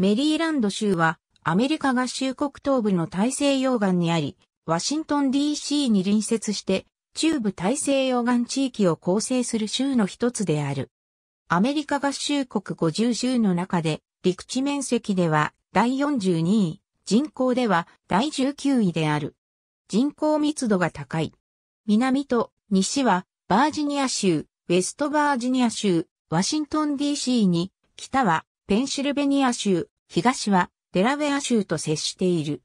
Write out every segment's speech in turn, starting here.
メリーランド州はアメリカ合衆国東部の大西洋岸にあり、ワシントン DC に隣接して中部大西洋岸地域を構成する州の一つである。アメリカ合衆国50州の中で陸地面積では第42位、人口では第19位である。人口密度が高い。南と西はバージニア州、ウェストバージニア州、ワシントン DC に、北はペンシルベニア州、東はデラウェア州と接している。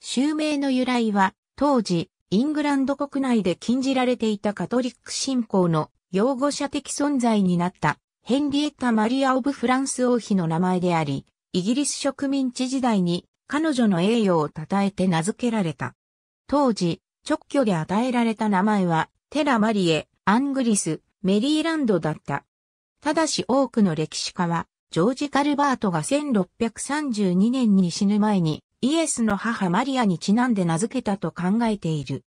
州名の由来は、当時、イングランド国内で禁じられていたカトリック信仰の擁護者的存在になったヘンリエッタ・マリア・オブ・フランス王妃の名前であり、イギリス植民地時代に彼女の栄誉を称えて名付けられた。当時、直居で与えられた名前は、テラ・マリエ、アングリス、メリーランドだった。ただし多くの歴史家は、ジョージ・カルバートが1632年に死ぬ前にイエスの母マリアにちなんで名付けたと考えている。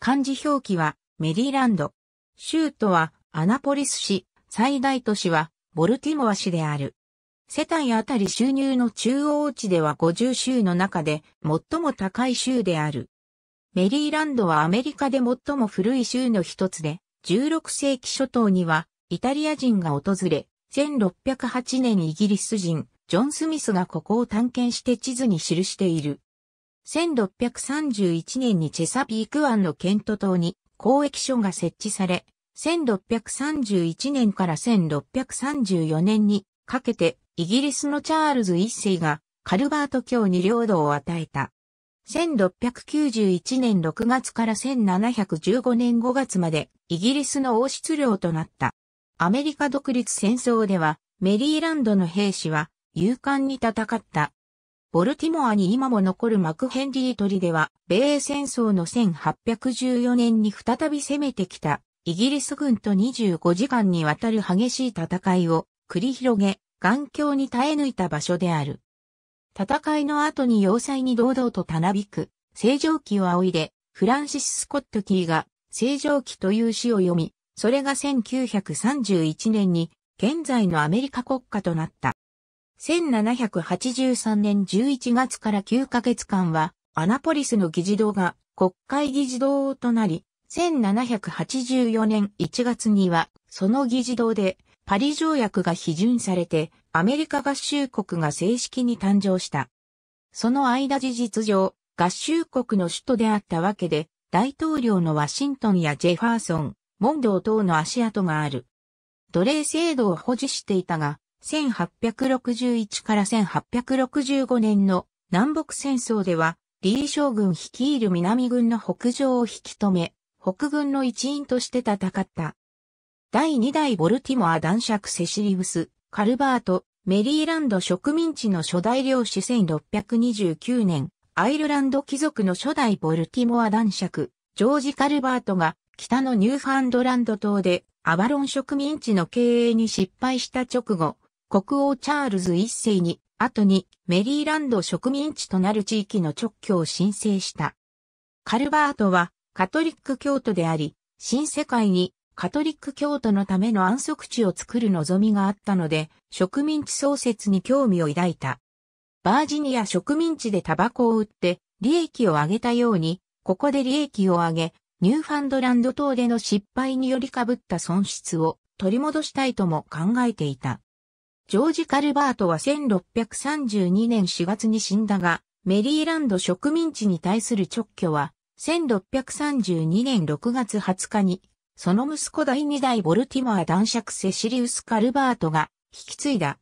漢字表記はメリーランド。州都はアナポリス市、最大都市はボルティモア市である。世帯あたり収入の中央値では50州の中で最も高い州である。メリーランドはアメリカで最も古い州の一つで、16世紀初頭にはイタリア人が訪れ、1608年イギリス人、ジョン・スミスがここを探検して地図に記している。1631年にチェサピーク湾のケント島に交易所が設置され、1631年から1634年にかけてイギリスのチャールズ一世がカルバート教に領土を与えた。1691年6月から1715年5月までイギリスの王室領となった。アメリカ独立戦争では、メリーランドの兵士は、勇敢に戦った。ボルティモアに今も残るマクヘンリーリでは、米英戦争の1814年に再び攻めてきた、イギリス軍と25時間にわたる激しい戦いを繰り広げ、頑強に耐え抜いた場所である。戦いの後に要塞に堂々とたなびく、正常期を仰いで、フランシス・スコットキーが、正常期という詩を読み、それが1931年に現在のアメリカ国家となった。1783年11月から9ヶ月間は、アナポリスの議事堂が国会議事堂となり、1784年1月には、その議事堂でパリ条約が批准されて、アメリカ合衆国が正式に誕生した。その間事実上、合衆国の首都であったわけで、大統領のワシントンやジェファーソン、問答等の足跡がある。奴隷制度を保持していたが、1861から1865年の南北戦争では、李将軍率いる南軍の北上を引き止め、北軍の一員として戦った。第2代ボルティモア男爵セシリウス、カルバート、メリーランド植民地の初代領主1629年、アイルランド貴族の初代ボルティモア男爵、ジョージ・カルバートが北のニューファンドランド島でアバロン植民地の経営に失敗した直後、国王チャールズ一世に、後にメリーランド植民地となる地域の直居を申請した。カルバートはカトリック教徒であり、新世界にカトリック教徒のための安息地を作る望みがあったので、植民地創設に興味を抱いた。バージニア植民地でタバコを売って利益を上げたように、ここで利益を上げ、ニューファンドランド島での失敗によりかぶった損失を取り戻したいとも考えていた。ジョージ・カルバートは1632年4月に死んだが、メリーランド植民地に対する直挙は、1632年6月20日に、その息子第2代ボルティマー男爵セシリウス・カルバートが引き継いだ。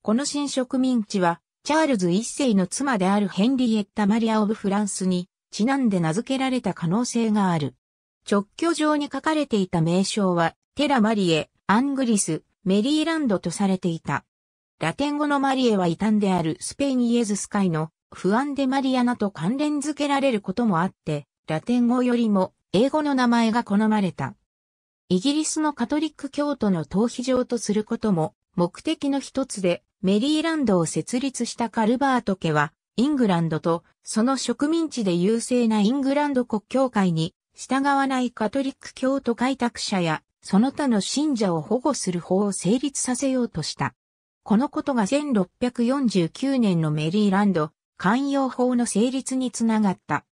この新植民地は、チャールズ一世の妻であるヘンリエッタ・マリア・オブ・フランスに、ちなんで名付けられた可能性がある。直居上に書かれていた名称は、テラマリエ、アングリス、メリーランドとされていた。ラテン語のマリエは異端であるスペインイエズス会の不安でマリアナと関連づけられることもあって、ラテン語よりも英語の名前が好まれた。イギリスのカトリック教徒の逃避場とすることも目的の一つで、メリーランドを設立したカルバート家は、イングランドとその植民地で優勢なイングランド国教会に従わないカトリック教徒開拓者や、その他の信者を保護する法を成立させようとした。このことが1649年のメリーランド、寛容法の成立につながった。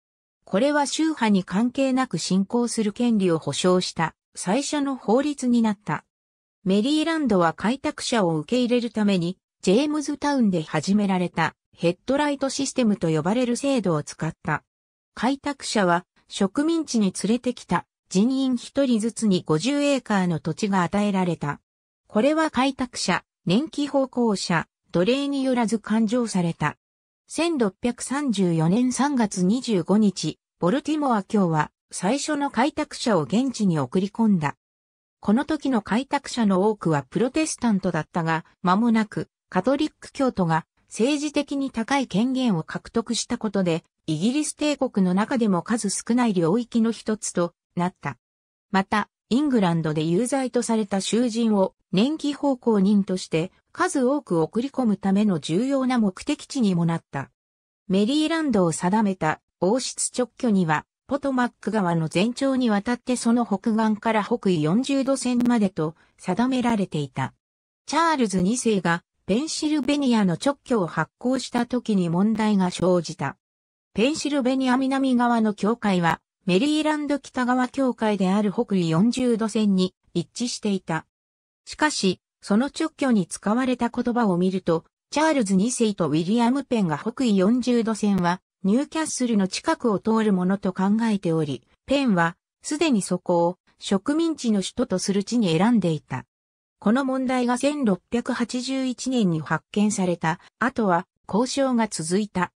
これは宗派に関係なく信仰する権利を保障した最初の法律になった。メリーランドは開拓者を受け入れるために、ジェームズタウンで始められたヘッドライトシステムと呼ばれる制度を使った。開拓者は植民地に連れてきた人員一人ずつに50エーカーの土地が与えられた。これは開拓者、年季奉公者、奴隷によらず勘定された。1634年3月25日、ボルティモア教は最初の開拓者を現地に送り込んだ。この時の開拓者の多くはプロテスタントだったが、間もなくカトリック教徒が政治的に高い権限を獲得したことで、イギリス帝国の中でも数少ない領域の一つとなった。また、イングランドで有罪とされた囚人を年季奉公人として数多く送り込むための重要な目的地にもなった。メリーランドを定めた王室直居には、ポトマック川の全長にわたってその北岸から北緯40度線までと定められていた。チャールズ2世がペンシルベニアの直居を発行した時に問題が生じた。ペンシルベニア南側の境界は、メリーランド北側境界である北緯40度線に一致していた。しかし、その直居に使われた言葉を見ると、チャールズ2世とウィリアム・ペンが北緯40度線は、ニューキャッスルの近くを通るものと考えており、ペンは、すでにそこを植民地の首都とする地に選んでいた。この問題が1681年に発見された後は交渉が続いた。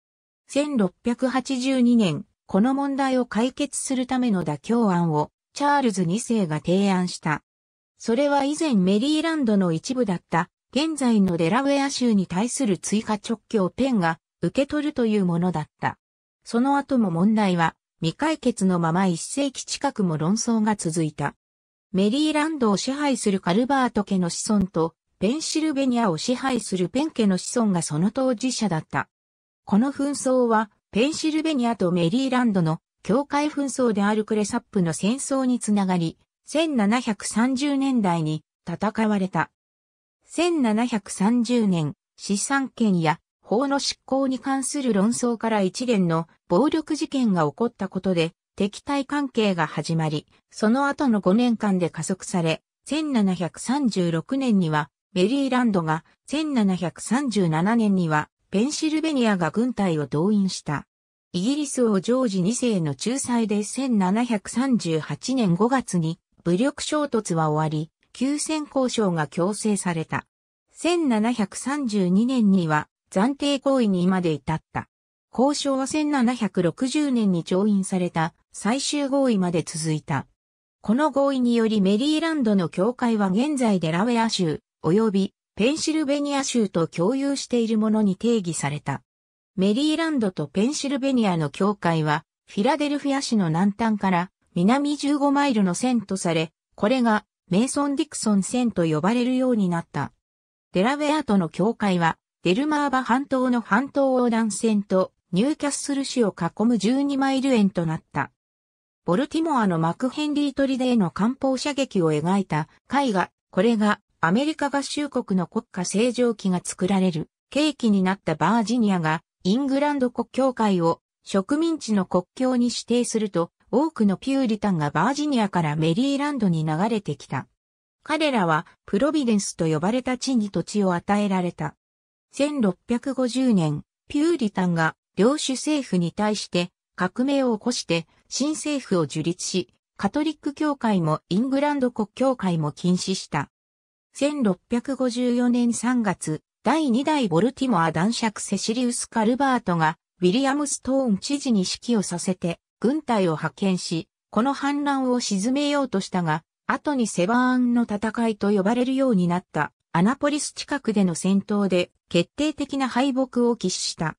1682年、この問題を解決するための妥協案をチャールズ2世が提案した。それは以前メリーランドの一部だった現在のデラウェア州に対する追加直教ペンが受け取るというものだった。その後も問題は未解決のまま一世紀近くも論争が続いた。メリーランドを支配するカルバート家の子孫と、ペンシルベニアを支配するペン家の子孫がその当事者だった。この紛争は、ペンシルベニアとメリーランドの境界紛争であるクレサップの戦争につながり、1730年代に戦われた。1730年、資産権や法の執行に関する論争から一連の暴力事件が起こったことで、敵対関係が始まり、その後の5年間で加速され、1736年にはメリーランドが、1737年にはペンシルベニアが軍隊を動員した。イギリス王ジョージ2世の仲裁で1738年5月に武力衝突は終わり、休戦交渉が強制された。1732年には暫定行為にまで至った。交渉は1760年に調印された最終合意まで続いた。この合意によりメリーランドの教会は現在デラウェア州及びペンシルベニア州と共有しているものに定義された。メリーランドとペンシルベニアの教会はフィラデルフィア市の南端から南15マイルの線とされ、これがメイソン・ディクソン線と呼ばれるようになった。デラウェアとの境界はデルマーバ半島の半島横断線とニューキャッスル市を囲む12マイル円となった。ボルティモアのマクヘンリートリデーの艦砲射撃を描いた絵画、これがアメリカ合衆国の国家正常期が作られる、契機になったバージニアがイングランド国教会を植民地の国境に指定すると、多くのピューリタンがバージニアからメリーランドに流れてきた。彼らはプロビデンスと呼ばれた地に土地を与えられた。1650年、ピューリタンが領主政府に対して革命を起こして新政府を樹立し、カトリック教会もイングランド国教会も禁止した。1654年3月、第2代ボルティモア男爵セシリウス・カルバートが、ウィリアム・ストーン知事に指揮をさせて、軍隊を派遣し、この反乱を鎮めようとしたが、後にセバーンの戦いと呼ばれるようになったアナポリス近くでの戦闘で決定的な敗北を喫した。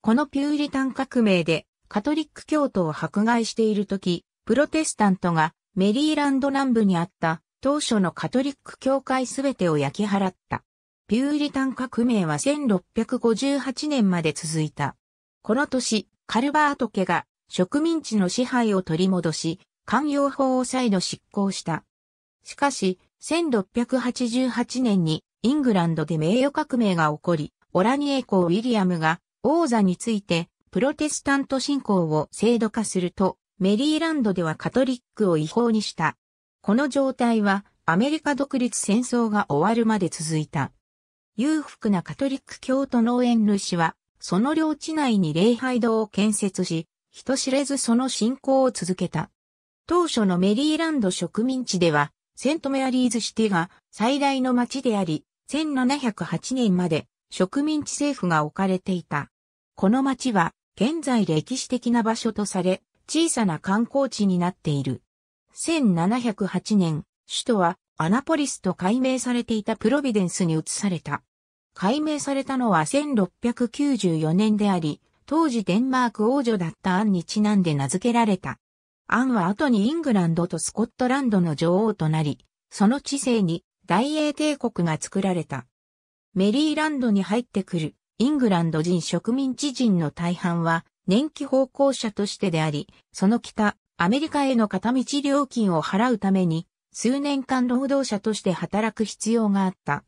このピューリタン革命でカトリック教徒を迫害しているとき、プロテスタントがメリーランド南部にあった当初のカトリック教会すべてを焼き払った。ピューリタン革命は1658年まで続いた。この年、カルバート家が植民地の支配を取り戻し、官用法を再度執行した。しかし、1688年にイングランドで名誉革命が起こり、オラニエコウィリアムが王座についてプロテスタント信仰を制度化すると、メリーランドではカトリックを違法にした。この状態はアメリカ独立戦争が終わるまで続いた。裕福なカトリック教徒農園主は、その領地内に礼拝堂を建設し、人知れずその信仰を続けた。当初のメリーランド植民地では、セントメアリーズシティが最大の町であり、1708年まで植民地政府が置かれていた。この町は現在歴史的な場所とされ、小さな観光地になっている。1708年、首都はアナポリスと改名されていたプロビデンスに移された。改名されたのは1694年であり、当時デンマーク王女だったアンにちなんで名付けられた。アンは後にイングランドとスコットランドの女王となり、その知性に大英帝国が作られた。メリーランドに入ってくるイングランド人植民地人の大半は年季奉公者としてであり、その北、アメリカへの片道料金を払うために、数年間労働者として働く必要があった。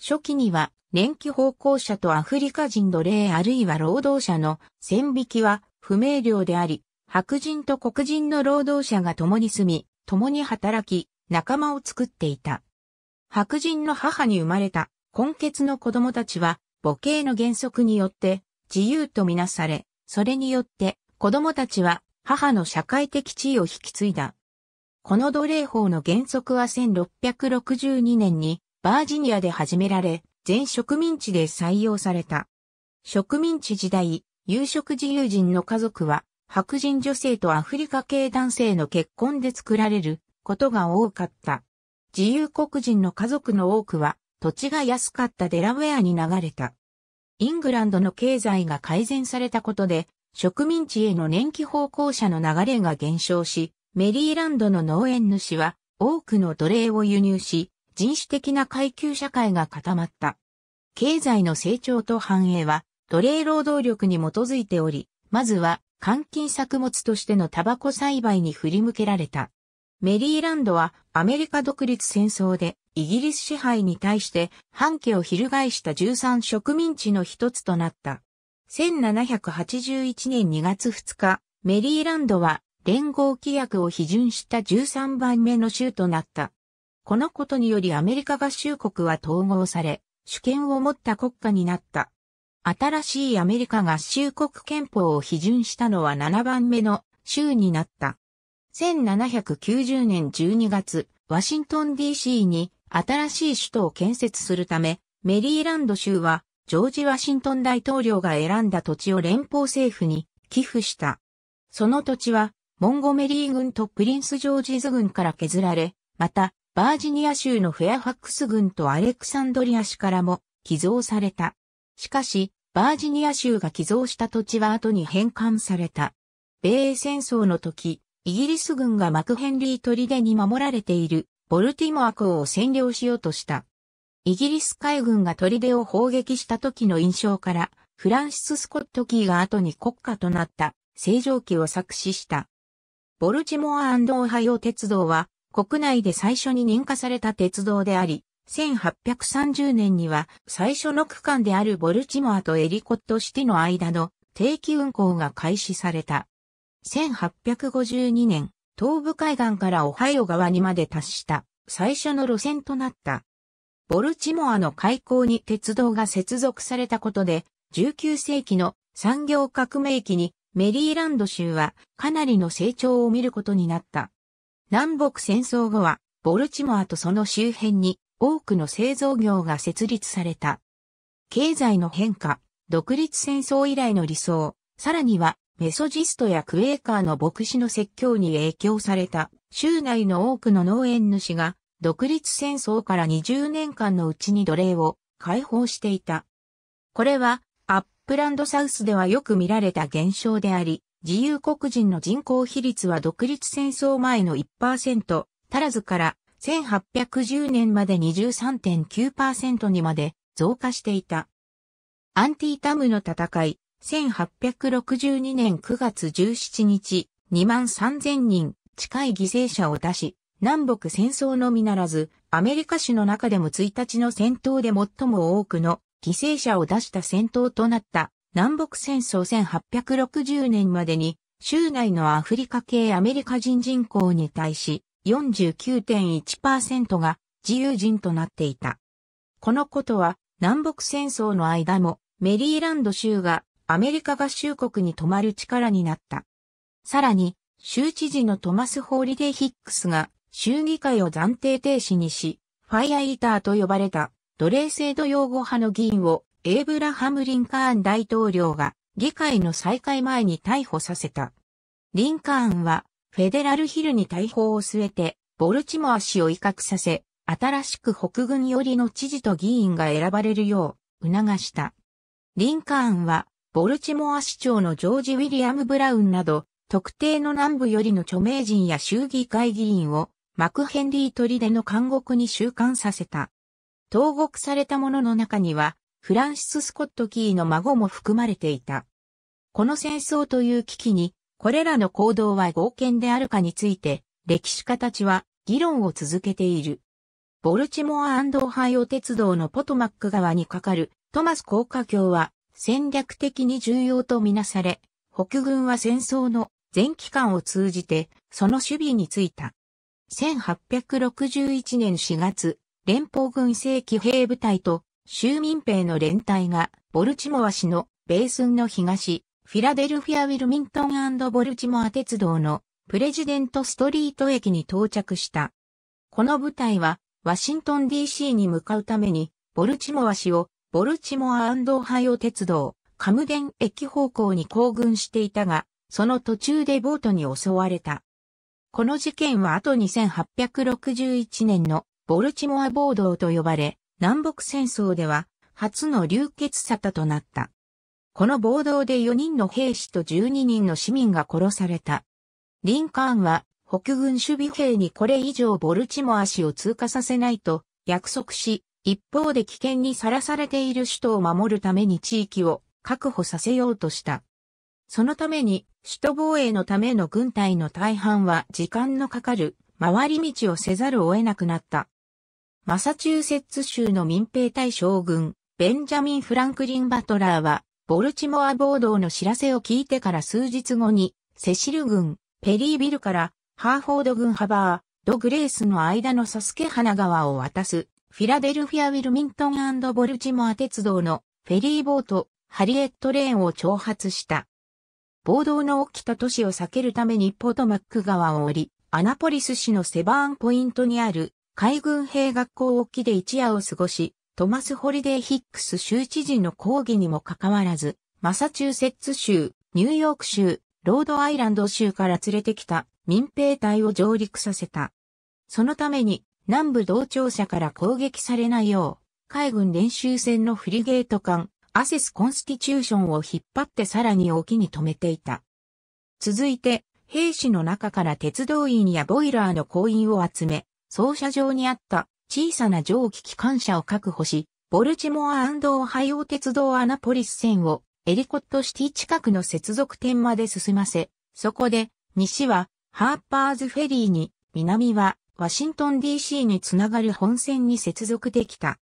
初期には、年季奉公者とアフリカ人奴隷あるいは労働者の線引きは不明瞭であり、白人と黒人の労働者が共に住み、共に働き、仲間を作っていた。白人の母に生まれた、根血の子供たちは、母系の原則によって自由とみなされ、それによって子供たちは母の社会的地位を引き継いだ。この奴隷法の原則は1662年にバージニアで始められ、全植民地で採用された。植民地時代、有色自由人の家族は白人女性とアフリカ系男性の結婚で作られることが多かった。自由黒人の家族の多くは土地が安かったデラウェアに流れた。イングランドの経済が改善されたことで、植民地への年季奉公者の流れが減少し、メリーランドの農園主は多くの奴隷を輸入し、人種的な階級社会が固まった。経済の成長と繁栄は、奴隷労働力に基づいており、まずは、換金作物としてのタバコ栽培に振り向けられた。メリーランドはアメリカ独立戦争でイギリス支配に対して反旗を翻した13植民地の一つとなった。1781年2月2日、メリーランドは連合規約を批准した13番目の州となった。このことによりアメリカ合衆国は統合され、主権を持った国家になった。新しいアメリカ合衆国憲法を批准したのは7番目の州になった。1790年12月、ワシントン DC に新しい首都を建設するため、メリーランド州はジョージ・ワシントン大統領が選んだ土地を連邦政府に寄付した。その土地は、モンゴメリー軍とプリンス・ジョージズ軍から削られ、また、バージニア州のフェアファックス軍とアレクサンドリア市からも寄贈された。しかし、バージニア州が寄贈した土地は後に返還された。米英戦争の時、イギリス軍がマクヘンリー砦に守られているボルティモア港を占領しようとした。イギリス海軍が砦を砲撃した時の印象から、フランシス・スコット・キーが後に国家となった正常期を作詞した。ボルチモアオハイオ鉄道は国内で最初に認可された鉄道であり、1830年には最初の区間であるボルチモアとエリコットシティの間の定期運行が開始された。1852年、東部海岸からオハイオ川にまで達した最初の路線となった。ボルチモアの開港に鉄道が接続されたことで、19世紀の産業革命期にメリーランド州はかなりの成長を見ることになった。南北戦争後は、ボルチモアとその周辺に多くの製造業が設立された。経済の変化、独立戦争以来の理想、さらにはメソジストやクエーカーの牧師の説教に影響された、州内の多くの農園主が、独立戦争から20年間のうちに奴隷を解放していた。これは、アップランドサウスではよく見られた現象であり、自由黒人の人口比率は独立戦争前の1%、足らずから1810年まで23.9%にまで増加していた。アンティータムの戦い、1862年9月17日、2万3000人近い犠牲者を出し、南北戦争のみならず、アメリカ史の中でも1日の戦闘で最も多くの犠牲者を出した戦闘となった南北戦争1860年までに、州内のアフリカ系アメリカ人人口に対し49.1%が自由人となっていた。このことは南北戦争の間もメリーランド州がアメリカ合衆国に泊まる力になった。さらに、州知事のトマス・ホーリデー・ヒックスが州議会を暫定停止にし、ファイアイーターと呼ばれた奴隷制度擁護派の議員をエイブラハム・リンカーン大統領が議会の再開前に逮捕させた。リンカーンはフェデラルヒルに大砲を据えてボルチモア氏を威嚇させ、新しく北軍寄りの知事と議員が選ばれるよう促した。リンカーンはボルチモア市長のジョージ・ウィリアム・ブラウンなど、特定の南部よりの著名人や衆議会議員をマクヘンリートリデの監獄に収監させた。投獄された者の中には、フランシス・スコット・キーの孫も含まれていた。この戦争という危機に、これらの行動は合憲であるかについて、歴史家たちは議論を続けている。ボルチモアオハイオ鉄道のポトマック川に架かるトマス高架橋は戦略的に重要とみなされ、北軍は戦争の全期間を通じて、その守備についた。1861年4月、連邦軍正規兵部隊と州民兵の連隊が、ボルチモア市のベースンの東、フィラデルフィア・ウィルミントンボルチモア鉄道のプレジデントストリート駅に到着した。この部隊は、ワシントン DC に向かうために、ボルチモア市をボルチモアオハイオ鉄道、カムデン駅方向に行軍していたが、その途中でボートに襲われた。この事件は後2861年のボルチモア暴動と呼ばれ、南北戦争では初の流血沙汰となった。この暴動で4人の兵士と12人の市民が殺された。リンカーンは北軍守備兵にこれ以上ボルチモア市を通過させないと約束し、一方で危険にさらされている首都を守るために地域を確保させようとした。そのために、首都防衛のための軍隊の大半は時間のかかる回り道をせざるを得なくなった。マサチューセッツ州の民兵隊将軍、ベンジャミン・フランクリン・バトラーは、ボルチモア暴動の知らせを聞いてから数日後に、セシル軍、ペリービルから、ハーフォード軍ハバー、ド・グレースの間のサスケ花川を渡す、フィラデルフィア・ウィルミントンボルチモア鉄道のフェリーボート、ハリエット・レーンを挑発した。暴動の起きた都市を避けるためにポトマック川を降り、アナポリス市のセバーンポイントにある海軍兵学校沖で一夜を過ごし、トマス・ホリデー・ヒックス州知事の抗議にもかかわらず、マサチューセッツ州、ニューヨーク州、ロードアイランド州から連れてきた民兵隊を上陸させた。そのために南部同庁舎から攻撃されないよう、海軍練習船のフリゲート艦、アセスコンスティチューションを引っ張ってさらに沖に止めていた。続いて、兵士の中から鉄道員やボイラーの行員を集め、操車場にあった小さな蒸気機関車を確保し、ボルチモアオハイオ鉄道アナポリス線をエリコットシティ近くの接続点まで進ませ、そこで西はハーパーズフェリーに、南はワシントン DC につながる本線に接続できた。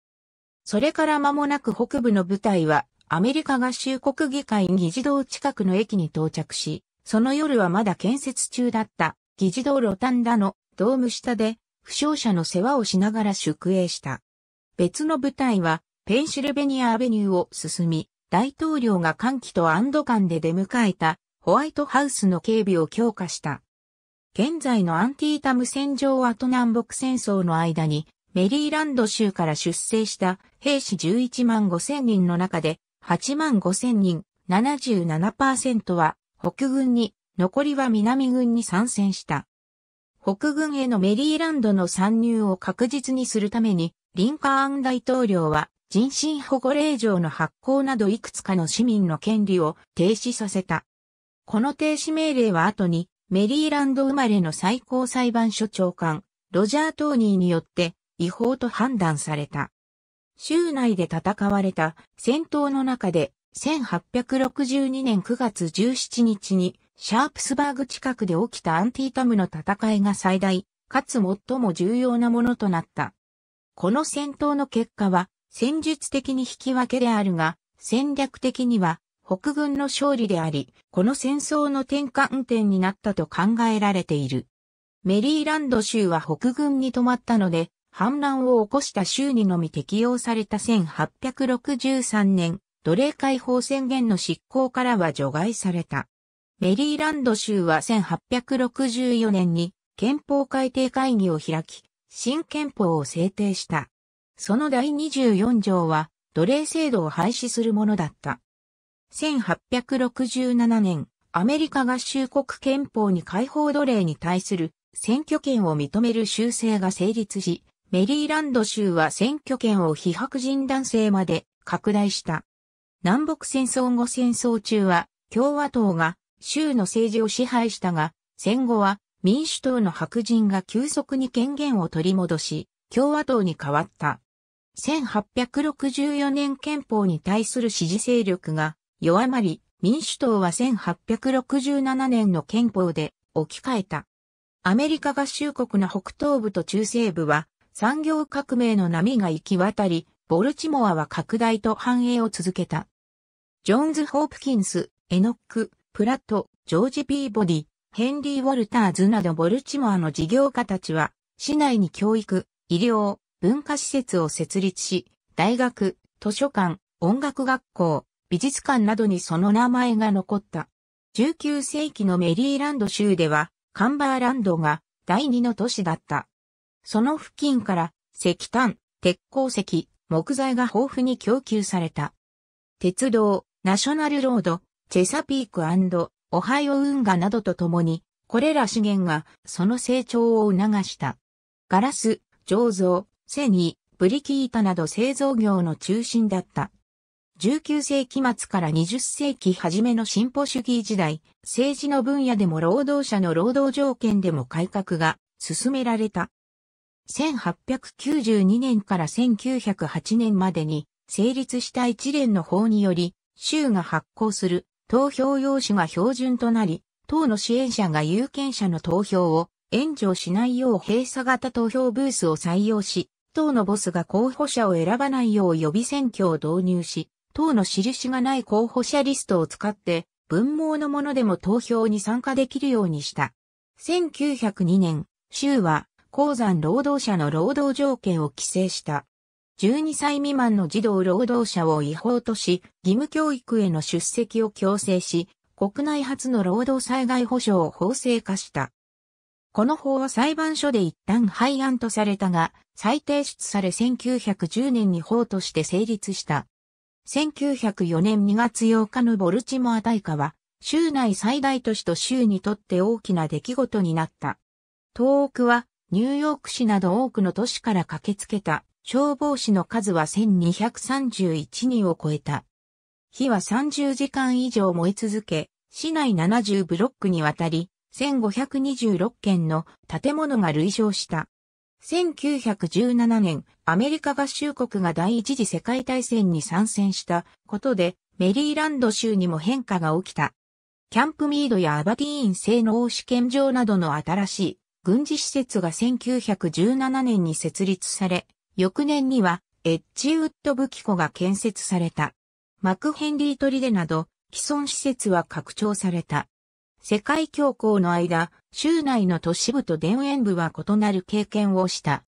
それから間もなく北部の部隊はアメリカ合衆国議会議事堂近くの駅に到着し、その夜はまだ建設中だった議事堂ロタンダのドーム下で負傷者の世話をしながら宿営した。別の部隊はペンシルベニアアベニューを進み、大統領が歓喜と安堵感で出迎えたホワイトハウスの警備を強化した。現在のアンティータム戦場跡南北戦争の間に、メリーランド州から出征した兵士11万5千人の中で、8万5千人、77%は北軍に、残りは南軍に参戦した。北軍へのメリーランドの参入を確実にするために、リンカーン大統領は人身保護令状の発行などいくつかの市民の権利を停止させた。この停止命令は後にメリーランド生まれの最高裁判所長官、ロジャー・トーニーによって違法と判断された。州内で戦われた戦闘の中で1862年9月17日にシャープスバーグ近くで起きたアンティータムの戦いが最大、かつ最も重要なものとなった。この戦闘の結果は戦術的に引き分けであるが、戦略的には北軍の勝利であり、この戦争の転換点になったと考えられている。メリーランド州は北軍に止まったので、反乱を起こした州にのみ適用された1863年、奴隷解放宣言の執行からは除外された。メリーランド州は1864年に憲法改定会議を開き、新憲法を制定した。その第24条は奴隷制度を廃止するものだった。1867年、アメリカ合衆国憲法に解放奴隷に対する選挙権を認める修正が成立し、メリーランド州は選挙権を非白人男性まで拡大した。南北戦争後戦争中は共和党が州の政治を支配したが、戦後は民主党の白人が急速に権限を取り戻し、共和党に変わった。1864年憲法に対する支持勢力が弱まり、民主党は1867年の憲法で置き換えた。アメリカ合衆国の北東部と中西部は産業革命の波が行き渡り、ボルチモアは拡大と繁栄を続けた。ジョーンズ・ホープキンス、エノック、プラット、ジョージ・ピーボディ、ヘンリー・ウォルターズなどボルチモアの事業家たちは、市内に教育、医療、文化施設を設立し、大学、図書館、音楽学校、美術館などにその名前が残った。19世紀のメリーランド州では、カンバーランドが第二の都市だった。その付近から石炭、鉄鉱石、木材が豊富に供給された。鉄道、ナショナルロード、チェサピークオハイオ運河などとともに、これら資源がその成長を促した。ガラス、醸造、セニー、ブリキータなど製造業の中心だった。19世紀末から20世紀初めの進歩主義時代、政治の分野でも労働者の労働条件でも改革が進められた。1892年から1908年までに成立した一連の法により、州が発行する投票用紙が標準となり、党の支援者が有権者の投票を援助しないよう閉鎖型投票ブースを採用し、党のボスが候補者を選ばないよう予備選挙を導入し、党の印がない候補者リストを使って、文盲のものでも投票に参加できるようにした。1902年、州は、鉱山労働者の労働条件を規制した。12歳未満の児童労働者を違法とし、義務教育への出席を強制し、国内初の労働災害保障を法制化した。この法は裁判所で一旦廃案とされたが、再提出され1910年に法として成立した。1904年2月8日のボルチモア大火は、州内最大都市と州にとって大きな出来事になった。東北は、ニューヨーク市など多くの都市から駆けつけた消防士の数は1231人を超えた。火は30時間以上燃え続け、市内70ブロックにわたり、1526件の建物が類上した。1917年、アメリカ合衆国が第一次世界大戦に参戦したことで、メリーランド州にも変化が起きた。キャンプミードやアバティーン製の試験場などの新しい軍事施設が1917年に設立され、翌年にはエッジウッド武器庫が建設された。マクヘンリートリデなど既存施設は拡張された。世界恐慌の間、州内の都市部と田園部は異なる経験をした。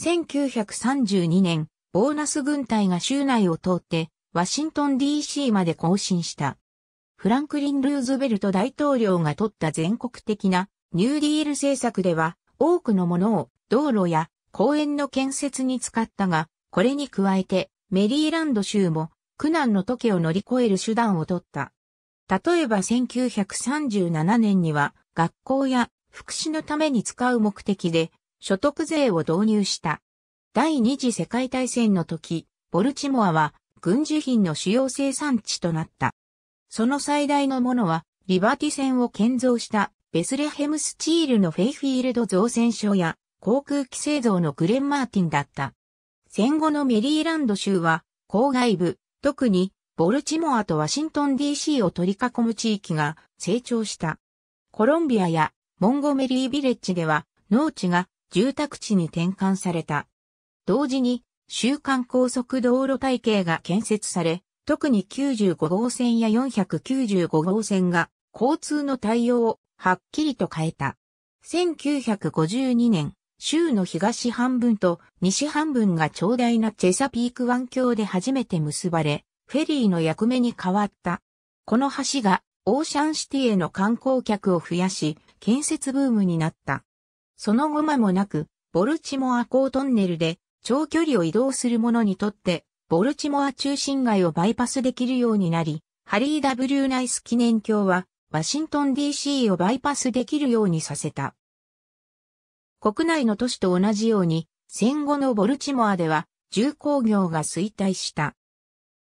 1932年、ボーナス軍隊が州内を通って、ワシントン DC まで行進した。フランクリン・ルーズベルト大統領が取った全国的なニューディール政策では、多くのものを道路や公園の建設に使ったが、これに加えてメリーランド州も苦難の時を乗り越える手段を取った。例えば1937年には学校や福祉のために使う目的で所得税を導入した。第二次世界大戦の時、ボルチモアは軍事品の主要生産地となった。その最大のものは、リバティ船を建造したベスレヘムスチールのフェイフィールド造船所や航空機製造のグレン・マーティンだった。戦後のメリーランド州は郊外部、特にボルチモアとワシントン DC を取り囲む地域が成長した。コロンビアやモンゴメリービレッジでは農地が住宅地に転換された。同時に、週間高速道路体系が建設され、特に95号線や495号線が交通の対応をはっきりと変えた。1952年、州の東半分と西半分が長大なチェサピーク湾橋で初めて結ばれ、フェリーの役目に変わった。この橋がオーシャンシティへの観光客を増やし、建設ブームになった。その後間もなく、ボルチモア港トンネルで長距離を移動する者にとって、ボルチモア中心街をバイパスできるようになり、ハリー・ W・ ナイス記念橋は、ワシントン DC をバイパスできるようにさせた。国内の都市と同じように、戦後のボルチモアでは、重工業が衰退した。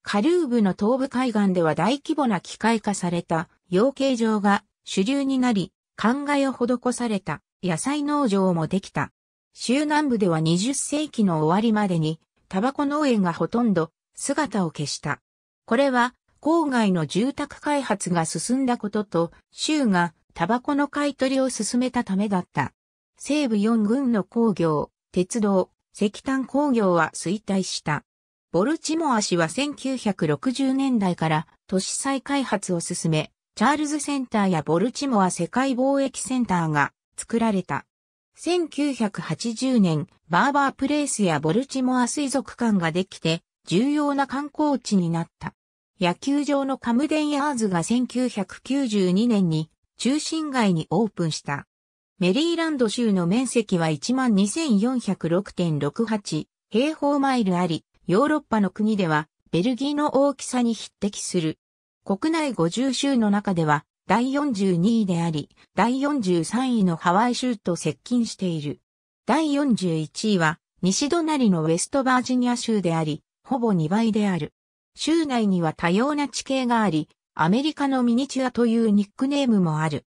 カルーブの東部海岸では大規模な機械化された養鶏場が主流になり、灌漑を施された野菜農場もできた。州南部では20世紀の終わりまでに、タバコ農園がほとんど姿を消した。これは、郊外の住宅開発が進んだことと、州がタバコの買い取りを進めたためだった。西部4軍の工業、鉄道、石炭工業は衰退した。ボルチモア市は1960年代から都市再開発を進め、チャールズセンターやボルチモア世界貿易センターが作られた。1980年、バーバープレイスやボルチモア水族館ができて、重要な観光地になった。野球場のカムデンヤーズが1992年に中心街にオープンした。メリーランド州の面積は12,406.68平方マイルあり、ヨーロッパの国では、ベルギーの大きさに匹敵する。国内50州の中では、第42位であり、第43位のハワイ州と接近している。第41位は、西隣のウェストバージニア州であり、ほぼ2倍である。州内には多様な地形があり、アメリカのミニチュアというニックネームもある。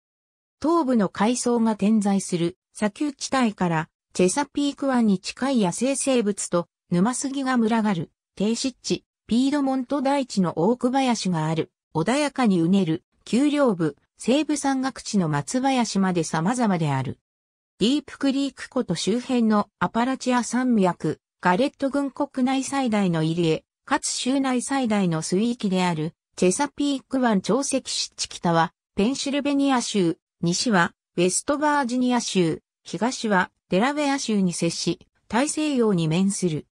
東部の海藻が点在する砂丘地帯から、チェサピーク湾に近い野生生物と沼杉が群がる、低湿地、ピードモント大地の大久林がある、穏やかにうねる、丘陵部、西部山岳地の松林まで様々である。ディープクリーク湖と周辺のアパラチア山脈、ガレット軍国内最大の入り江、かつ州内最大の水域である、チェサピーク湾潮汐湿地北は、ペンシルベニア州、西は、ウェストバージニア州、東は、デラウェア州に接し、大西洋に面する。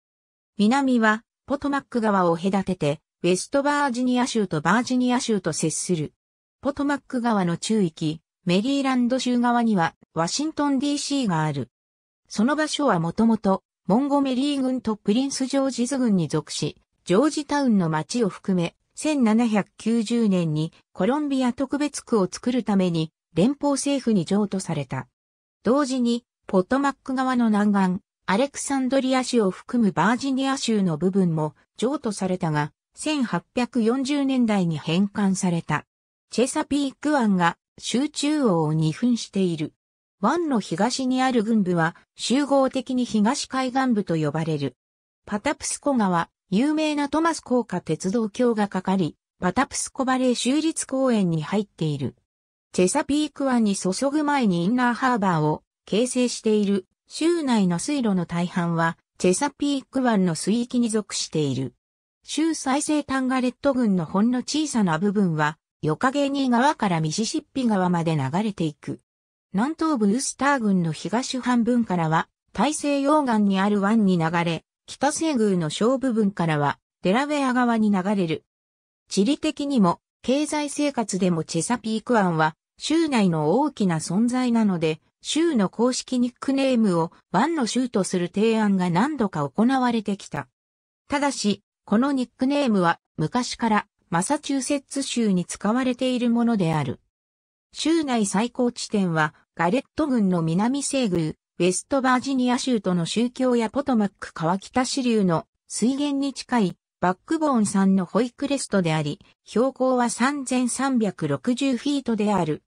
南はポトマック川を隔てて、ウェストバージニア州とバージニア州と接する。ポトマック川の中域、メリーランド州側にはワシントン DC がある。その場所はもともとモンゴメリー軍とプリンスジョージズ軍に属し、ジョージタウンの町を含め、1790年にコロンビア特別区を作るために連邦政府に譲渡された。同時に、ポトマック側の南岸、アレクサンドリア州を含むバージニア州の部分も譲渡されたが、1840年代に返還された。チェサピーク湾が州中央を二分している。湾の東にある軍部は集合的に東海岸部と呼ばれる。パタプスコ川、有名なトマス高架鉄道橋がかかり、パタプスコバレー州立公園に入っている。チェサピーク湾に注ぐ前にインナーハーバーを形成している州内の水路の大半は、チェサピーク湾の水域に属している。州最西端ガレット郡のほんの小さな部分は、ヨカゲニー川からミシシッピ川まで流れていく。南東部ウスター郡の東半分からは、大西洋岸にある湾に流れ、北西宮の小部分からは、デラウェア川に流れる。地理的にも、経済生活でもチェサピーク湾は、州内の大きな存在なので、州の公式ニックネームをバンの州とする提案が何度か行われてきた。ただし、このニックネームは昔からマサチューセッツ州に使われているものである。州内最高地点はガレット郡の南西宮、ウェストバージニア州との宗教やポトマック川北支流の水源に近いバックボーン山のホイクレストであり、標高は3360フィートである。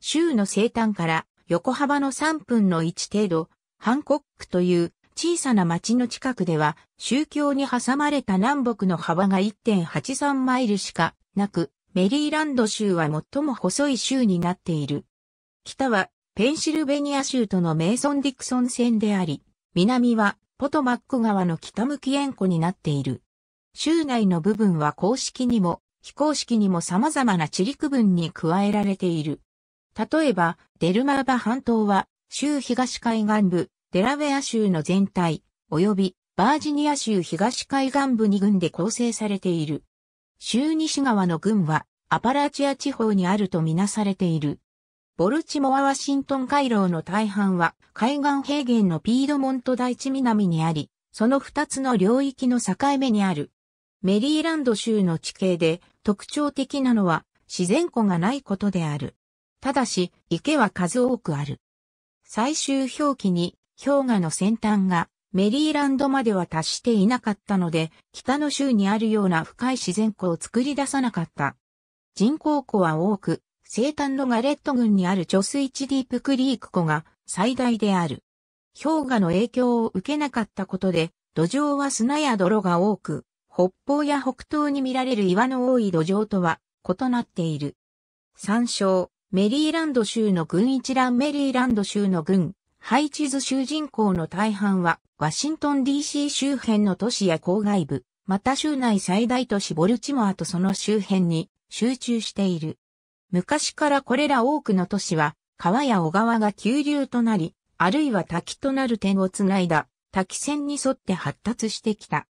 州の西端から横幅の3分の1程度、ハンコックという小さな町の近くでは、宗教に挟まれた南北の幅が1.83マイルしかなく、メリーランド州は最も細い州になっている。北はペンシルベニア州とのメイソン・ディクソン線であり、南はポトマック川の北向き円湖になっている。州内の部分は公式にも非公式にも様々な地理区分に加えられている。例えば、デルマーバ半島は、州東海岸部、デラウェア州の全体、及びバージニア州東海岸部に軍で構成されている。州西側の軍は、アパラチア地方にあるとみなされている。ボルチモア・ワシントン回廊の大半は海岸平原のピードモント大地南にあり、その二つの領域の境目にある。メリーランド州の地形で特徴的なのは自然湖がないことである。ただし、池は数多くある。最終表記に氷河の先端がメリーランドまでは達していなかったので、北の州にあるような深い自然湖を作り出さなかった。人工湖は多く、西端のガレット郡にある貯水池ディープクリーク湖が最大である。氷河の影響を受けなかったことで、土壌は砂や泥が多く、北方や北東に見られる岩の多い土壌とは異なっている。参照、メリーランド州の軍一覧メリーランド州の軍、ハイチズ州人口の大半は、ワシントン DC 周辺の都市や郊外部、また州内最大都市ボルチモアとその周辺に集中している。昔からこれら多くの都市は、川や小川が急流となり、あるいは滝となる点をつないだ滝線に沿って発達してきた。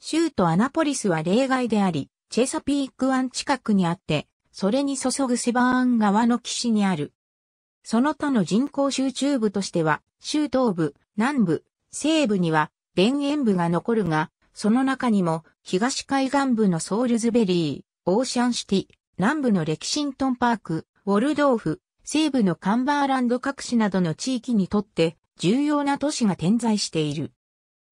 州都アナポリスは例外であり、チェサピーク湾近くにあって、それに注ぐセバーン川の岸にある。その他の人口集中部としては、州東部、南部、西部には、田園部が残るが、その中にも、東海岸部のソウルズベリー、オーシャンシティ、南部のレキシントンパーク、ウォルドーフ、西部のカンバーランド各市などの地域にとって、重要な都市が点在している。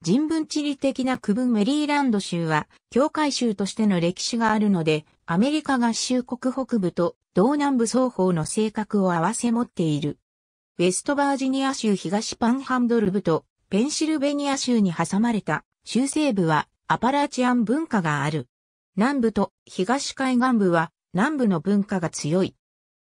人文地理的な区分メリーランド州は、境界州としての歴史があるので、アメリカ合衆国北部と道南部双方の性格を併せ持っている。ウェストバージニア州東パンハンドル部とペンシルベニア州に挟まれた州西部はアパラチアン文化がある。南部と東海岸部は南部の文化が強い。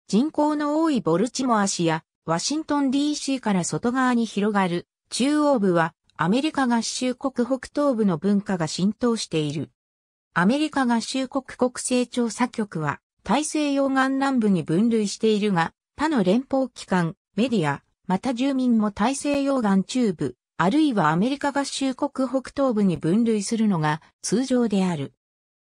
人口の多いボルチモア市やワシントン DC から外側に広がる中央部はアメリカ合衆国北東部の文化が浸透している。アメリカ合衆国国勢調査局は、大西洋岸南部に分類しているが、他の連邦機関、メディア、また住民も大西洋岸中部、あるいはアメリカ合衆国北東部に分類するのが通常である。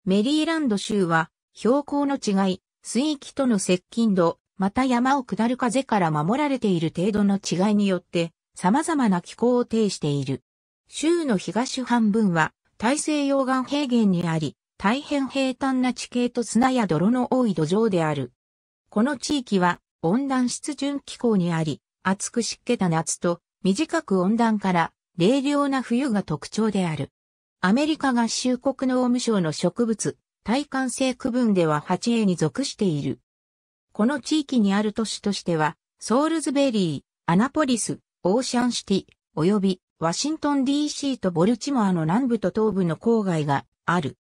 メリーランド州は、標高の違い、水域との接近度、また山を下る風から守られている程度の違いによって、様々な気候を呈している。州の東半分は大西洋岸平原にあり、大変平坦な地形と砂や泥の多い土壌である。この地域は温暖湿潤気候にあり、暑く湿気た夏と短く温暖から冷涼な冬が特徴である。アメリカ合衆国農務省の植物、耐寒性区分では 8A に属している。この地域にある都市としては、ソールズベリー、アナポリス、オーシャンシティ、及びワシントン DC とボルチモアの南部と東部の郊外がある。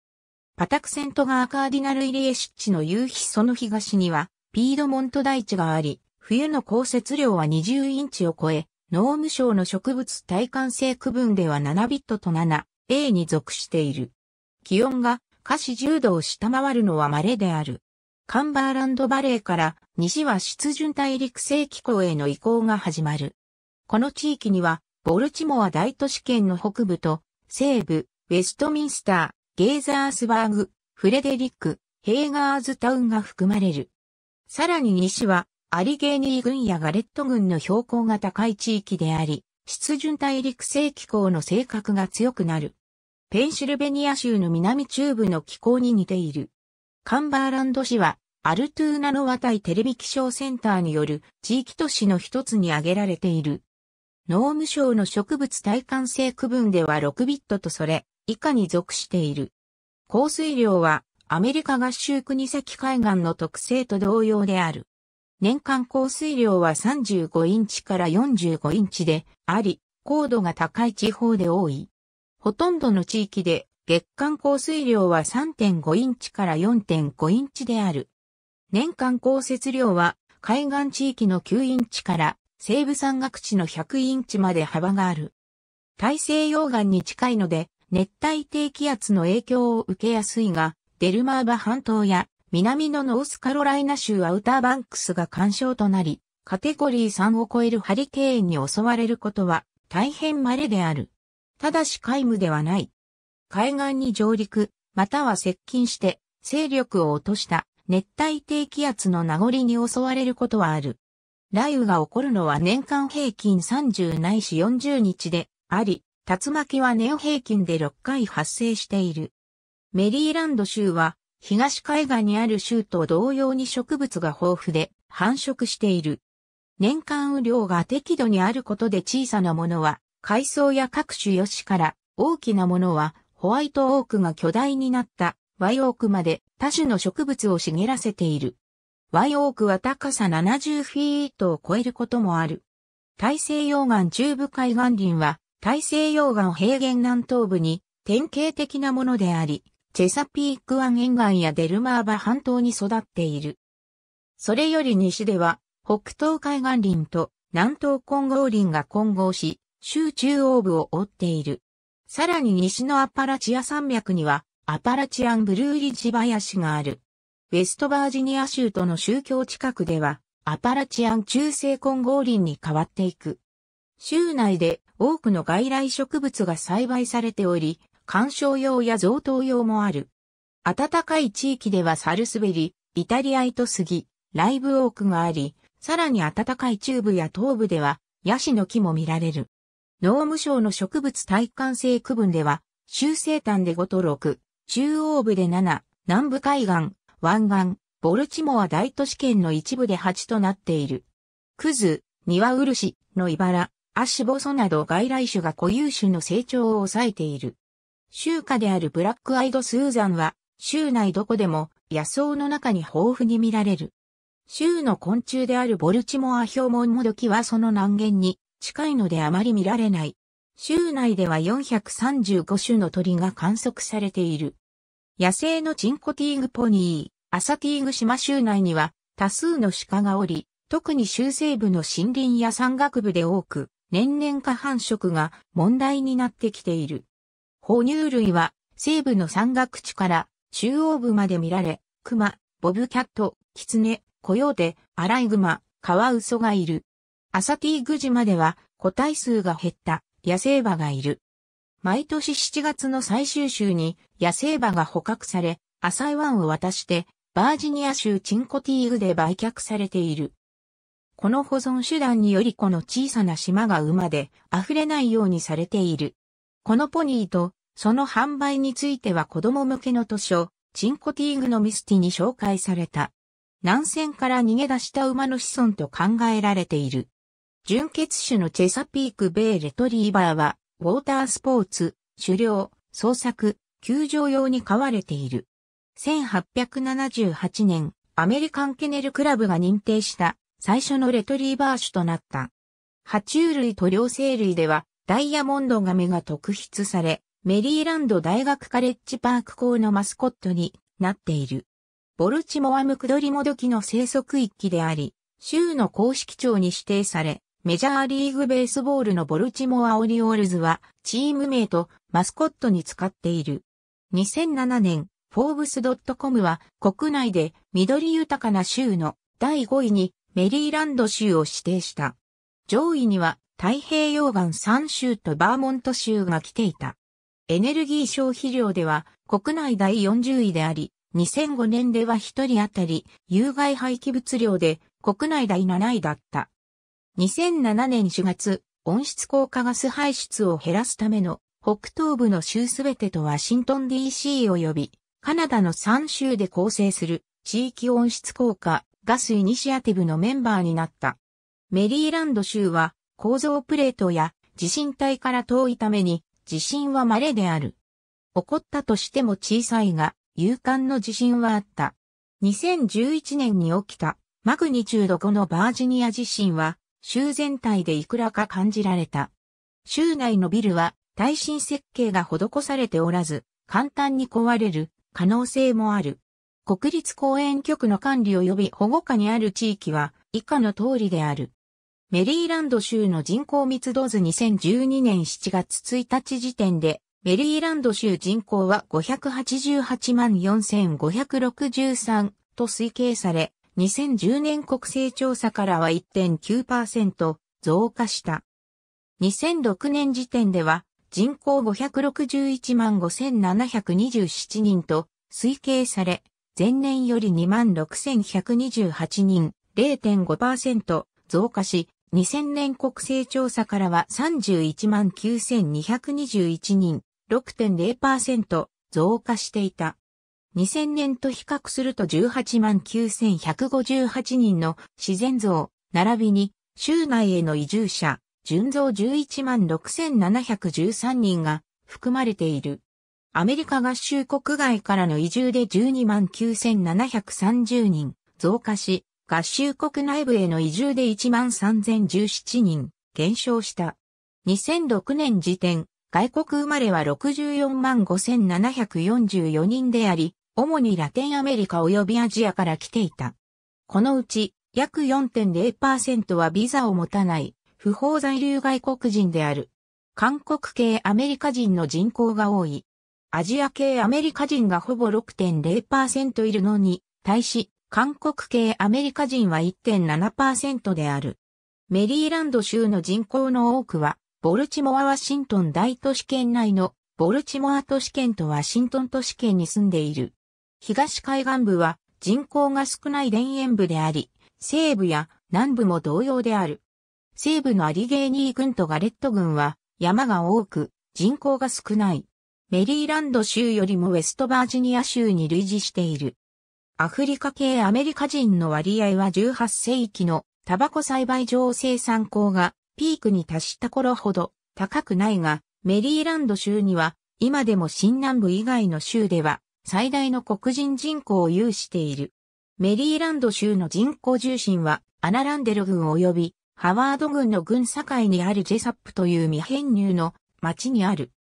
パタクセントーカーディナル・イリエシッチの夕日その東には、ピードモント大地があり、冬の降雪量は20インチを超え、農務省の植物体感性区分では7ビットと 7A に属している。気温が下肢10度を下回るのは稀である。カンバーランドバレーから西は湿潤大陸性気候への移行が始まる。この地域には、ボルチモア大都市圏の北部と、西部、ウェストミンスター、ゲーザースバーグ、フレデリック、ヘーガーズタウンが含まれる。さらに西は、アリゲーニー軍やガレット軍の標高が高い地域であり、湿潤大陸性気候の性格が強くなる。ペンシルベニア州の南中部の気候に似ている。カンバーランド市は、アルトゥーナの和対テレビ気象センターによる地域都市の一つに挙げられている。農務省の植物耐寒性区分では6ビットとそれ以下に属している。降水量はアメリカ合衆国先海岸の特性と同様である。年間降水量は35インチから45インチであり、高度が高い地方で多い。ほとんどの地域で月間降水量は3.5インチから4.5インチである。年間降雪量は海岸地域の9インチから西部山岳地の100インチまで幅がある。大西洋岸に近いので、熱帯低気圧の影響を受けやすいが、デルマーバ半島や南のノースカロライナ州アウターバンクスが干渉となり、カテゴリー3を超えるハリケーンに襲われることは大変稀である。ただし皆無ではない。海岸に上陸、または接近して勢力を落とした熱帯低気圧の名残に襲われることはある。雷雨が起こるのは年間平均30ないし40日であり、竜巻は年平均で6回発生している。メリーランド州は東海岸にある州と同様に植物が豊富で繁殖している。年間雨量が適度にあることで小さなものは海藻や各種ヨシから大きなものはホワイトオークが巨大になったワイオークまで多種の植物を茂らせている。ワイオークは高さ70フィートを超えることもある。大西洋岸中部海岸林は、大西洋岸平原南東部に典型的なものであり、チェサピーク湾沿岸やデルマーバ半島に育っている。それより西では、北東海岸林と南東混合林が混合し、州中央部を覆っている。さらに西のアパラチア山脈には、アパラチアンブルーリッジ林がある。ウェストバージニア州との宗教近くでは、アパラチアン中世混合林に変わっていく。州内で多くの外来植物が栽培されており、観賞用や贈答用もある。暖かい地域ではサルスベリ、イタリアイトスギ、ライブオークがあり、さらに暖かい中部や東部ではヤシの木も見られる。農務省の植物体感性区分では、州西端で5と6、中央部で7、南部海岸、湾岸、ボルチモア大都市圏の一部で蜂となっている。クズ、ニワウルシ、ノイバラ、アシボソなど外来種が固有種の成長を抑えている。州下であるブラックアイドスーザンは、州内どこでも野草の中に豊富に見られる。州の昆虫であるボルチモアヒョウモンモドキはその南限に近いのであまり見られない。州内では435種の鳥が観測されている。野生のチンコティーグポニー、アサティーグ島州内には多数の鹿がおり、特に州西部の森林や山岳部で多く、年々過繁殖が問題になってきている。哺乳類は西部の山岳地から中央部まで見られ、クマ、ボブキャット、キツネ、コヨーテ、アライグマ、カワウソがいる。アサティーグ島では個体数が減った野生馬がいる。毎年7月の最終週に野生馬が捕獲され、アサイワンを渡して、バージニア州チンコティーグで売却されている。この保存手段によりこの小さな島が馬で溢れないようにされている。このポニーとその販売については子供向けの図書、チンコティーグのミスティに紹介された。南線から逃げ出した馬の子孫と考えられている。純血種のチェサピーク・ベイレトリーバーはウォータースポーツ、狩猟、創作、球場用に飼われている。1878年、アメリカンケネルクラブが認定した最初のレトリーバー種となった。爬虫類と両生類ではダイヤモンドガメが特筆され、メリーランド大学カレッジパーク校のマスコットになっている。ボルチモアムクドリモドキの生息域であり、州の公式庁に指定され、メジャーリーグベースボールのボルチモアオリオールズはチーム名とマスコットに使っている。2007年、フォーブス .com は国内で緑豊かな州の第5位にメリーランド州を指定した。上位には太平洋岸3州とバーモント州が来ていた。エネルギー消費量では国内第40位であり、2005年では1人当たり有害廃棄物量で国内第7位だった。2007年4月、温室効果ガス排出を減らすための北東部の州すべてとワシントン DC 及びカナダの3州で構成する地域温室効果ガスイニシアティブのメンバーになった。メリーランド州は構造プレートや地震帯から遠いために地震は稀である。起こったとしても小さいが勇敢の地震はあった。2011年に起きたマグニチュード5のバージニア地震は州全体でいくらか感じられた。州内のビルは耐震設計が施されておらず、簡単に壊れる可能性もある。国立公園局の管理及び保護下にある地域は以下の通りである。メリーランド州の人口密度図2012年7月1日時点で、メリーランド州人口は588万4563と推計され、2010年国勢調査からは1.9%増加した。2006年時点では人口561万5727人と推計され、前年より2万6128人、0.5%増加し、2000年国勢調査からは31万9221人、6.0%増加していた。2000年と比較すると18万9158人の自然増、並びに州内への移住者、純増11万6713人が含まれている。アメリカ合衆国外からの移住で12万9730人増加し、合衆国内部への移住で1万3017人減少した。2006年時点、外国生まれは64万5744人であり、主にラテンアメリカ及びアジアから来ていた。このうち、約4.0%はビザを持たない、不法在留外国人である。韓国系アメリカ人の人口が多い。アジア系アメリカ人がほぼ6.0%いるのに、対し、韓国系アメリカ人は1.7%である。メリーランド州の人口の多くは、ボルチモア・ワシントン大都市圏内のボルチモア都市圏とワシントン都市圏に住んでいる。東海岸部は人口が少ない田園部であり、西部や南部も同様である。西部のアリゲーニー軍とガレット軍は山が多く人口が少ない。メリーランド州よりもウェストバージニア州に類似している。アフリカ系アメリカ人の割合は18世紀のタバコ栽培場生産口がピークに達した頃ほど高くないが、メリーランド州には今でも新南部以外の州では最大の黒人人口を有している。メリーランド州の人口重心はアナランデル郡及びハワード郡の郡境にあるジェサップという未編入の町にある。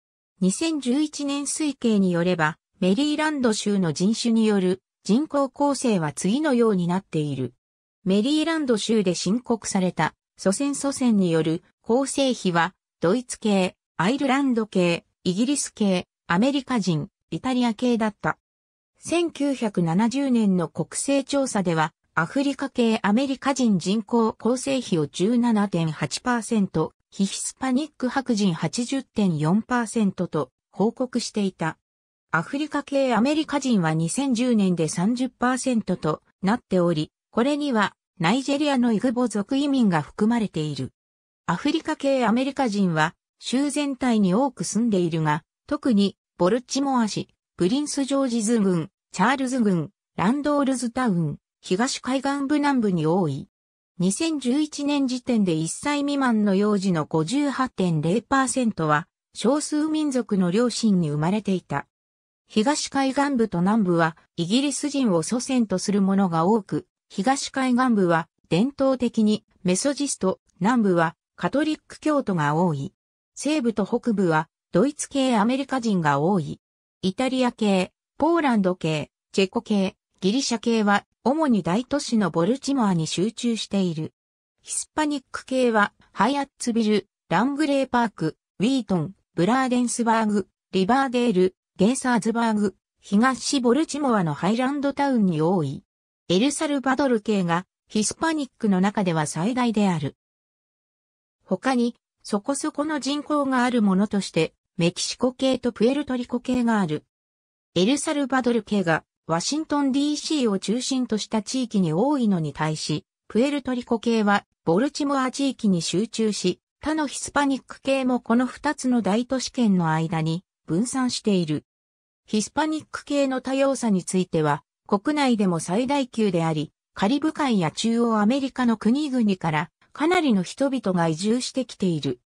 2011年推計によれば、メリーランド州の人種による人口構成は次のようになっている。メリーランド州で申告された祖先祖先による構成比はドイツ系、アイルランド系、イギリス系、アメリカ人、イタリア系だった。1970年の国勢調査では、アフリカ系アメリカ人人口構成比を17.8%、ヒヒスパニック白人80.4%と報告していた。アフリカ系アメリカ人は2010年で30%となっており、これにはナイジェリアのイグボ族移民が含まれている。アフリカ系アメリカ人は州全体に多く住んでいるが、特にボルチモア市、プリンス・ジョージズ郡、チャールズ郡、ランドールズタウン、東海岸部南部に多い。2011年時点で1歳未満の幼児の58.0%は、少数民族の両親に生まれていた。東海岸部と南部はイギリス人を祖先とするものが多く、東海岸部は伝統的にメソジスト、南部はカトリック教徒が多い。西部と北部はドイツ系アメリカ人が多い。イタリア系、ポーランド系、チェコ系、ギリシャ系は主に大都市のボルチモアに集中している。ヒスパニック系はハイアッツビル、ラングレーパーク、ウィートン、ブラーデンスバーグ、リバーデール、ゲーサーズバーグ、東ボルチモアのハイランドタウンに多い。エルサルバドル系がヒスパニックの中では最大である。他に、そこそこの人口があるものとして、メキシコ系とプエルトリコ系がある。エルサルバドル系がワシントン DC を中心とした地域に多いのに対し、プエルトリコ系はボルチモア地域に集中し、他のヒスパニック系もこの2つの大都市圏の間に分散している。ヒスパニック系の多様さについては、国内でも最大級であり、カリブ海や中央アメリカの国々からかなりの人々が移住してきている。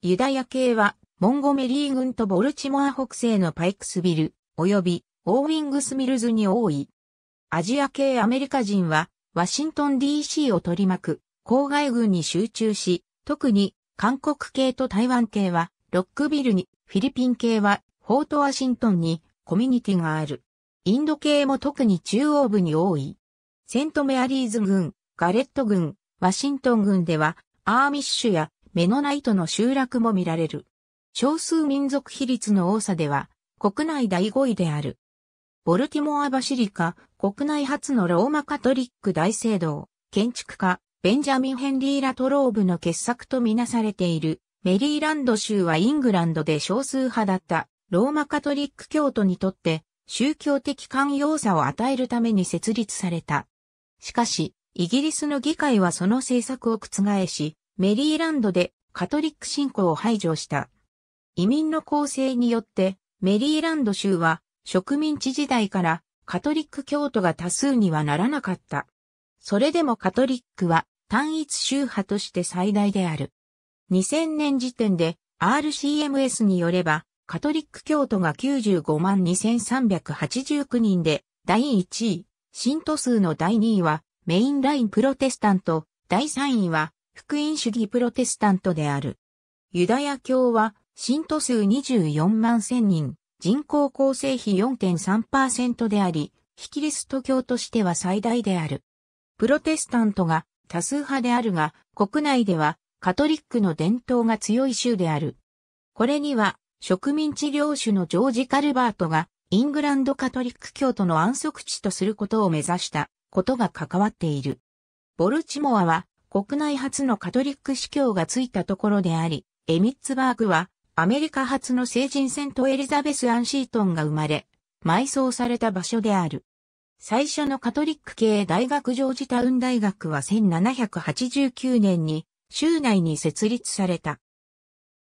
ユダヤ系はモンゴメリー軍とボルチモア北西のパイクスビル、及びオーウィングスミルズに多い。アジア系アメリカ人は、ワシントン DC を取り巻く、郊外軍に集中し、特に、韓国系と台湾系は、ロックビルに、フィリピン系は、フォートワシントンに、コミュニティがある。インド系も特に中央部に多い。セントメアリーズ軍、ガレット軍、ワシントン軍では、アーミッシュやメノナイトの集落も見られる。少数民族比率の多さでは、国内第5位である。ボルティモア・バシリカ、国内初のローマカトリック大聖堂、建築家、ベンジャミン・ヘンリー・ラトローブの傑作とみなされている、メリーランド州はイングランドで少数派だった、ローマカトリック教徒にとって、宗教的寛容さを与えるために設立された。しかし、イギリスの議会はその政策を覆し、メリーランドでカトリック信仰を排除した。移民の構成によって、メリーランド州は植民地時代からカトリック教徒が多数にはならなかった。それでもカトリックは単一宗派として最大である。2000年時点で RCMS によれば、カトリック教徒が95万2389人で、第1位、信徒数の第2位は、メインラインプロテスタント、第3位は、福音主義プロテスタントである。ユダヤ教は、信徒数24万千人、人口構成比4.3%であり、ヒキリスト教としては最大である。プロテスタントが多数派であるが、国内ではカトリックの伝統が強い州である。これには、植民地領主のジョージ・カルバートが、イングランドカトリック教徒の安息地とすることを目指したことが関わっている。ボルチモアは国内初のカトリック司教がついたところであり、エミッツバーグはアメリカ初の成人セントエリザベス・アンシートンが生まれ、埋葬された場所である。最初のカトリック系大学ジョージタウン大学は1789年に州内に設立された。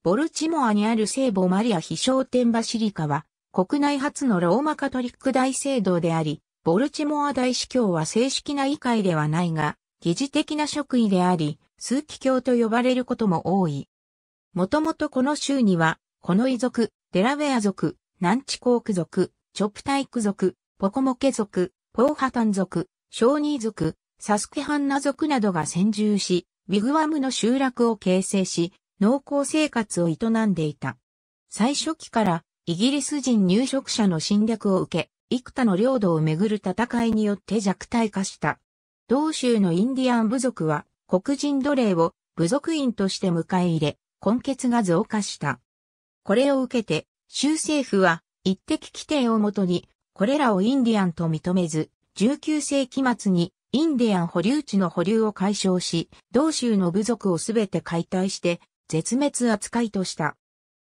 ボルチモアにある聖母マリア飛翔天バシリカは国内初のローマカトリック大聖堂であり、ボルチモア大司教は正式な議会ではないが、疑似的な職位であり、枢機教と呼ばれることも多い。もともとこの州には、この遺族、デラウェア族、ナンチコーク族、チョプタイク族、ポコモケ族、ポーハタン族、ショーニー族、サスケハンナ族などが先住し、ウィグワムの集落を形成し、農耕生活を営んでいた。最初期から、イギリス人入植者の侵略を受け、幾多の領土をめぐる戦いによって弱体化した。同州のインディアン部族は、黒人奴隷を部族員として迎え入れ、根血が増加した。これを受けて、州政府は一滴規定をもとに、これらをインディアンと認めず、19世紀末にインディアン保留地の保留を解消し、同州の部族をすべて解体して、絶滅扱いとした。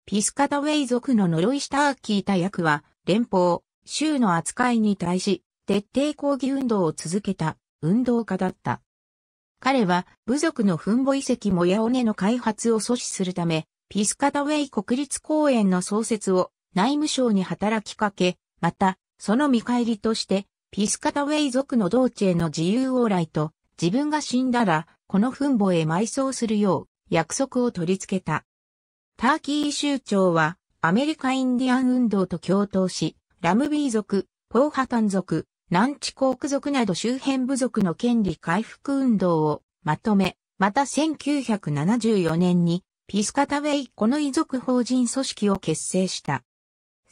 ピスカタウェイ族の呪いしたアーキータ役は、連邦、州の扱いに対し、徹底抗議運動を続けた、運動家だった。彼は部族の墳墓遺跡もヤオネの開発を阻止するため、ピスカタウェイ国立公園の創設を内務省に働きかけ、また、その見返りとして、ピスカタウェイ族の道中への自由往来と、自分が死んだら、この墳墓へ埋葬するよう、約束を取り付けた。ターキー州長は、アメリカインディアン運動と共闘し、ラムビー族、ポーハタン族、南地航区族など周辺部族の権利回復運動をまとめ、また1974年にピスカタウェイこの遺族法人組織を結成した。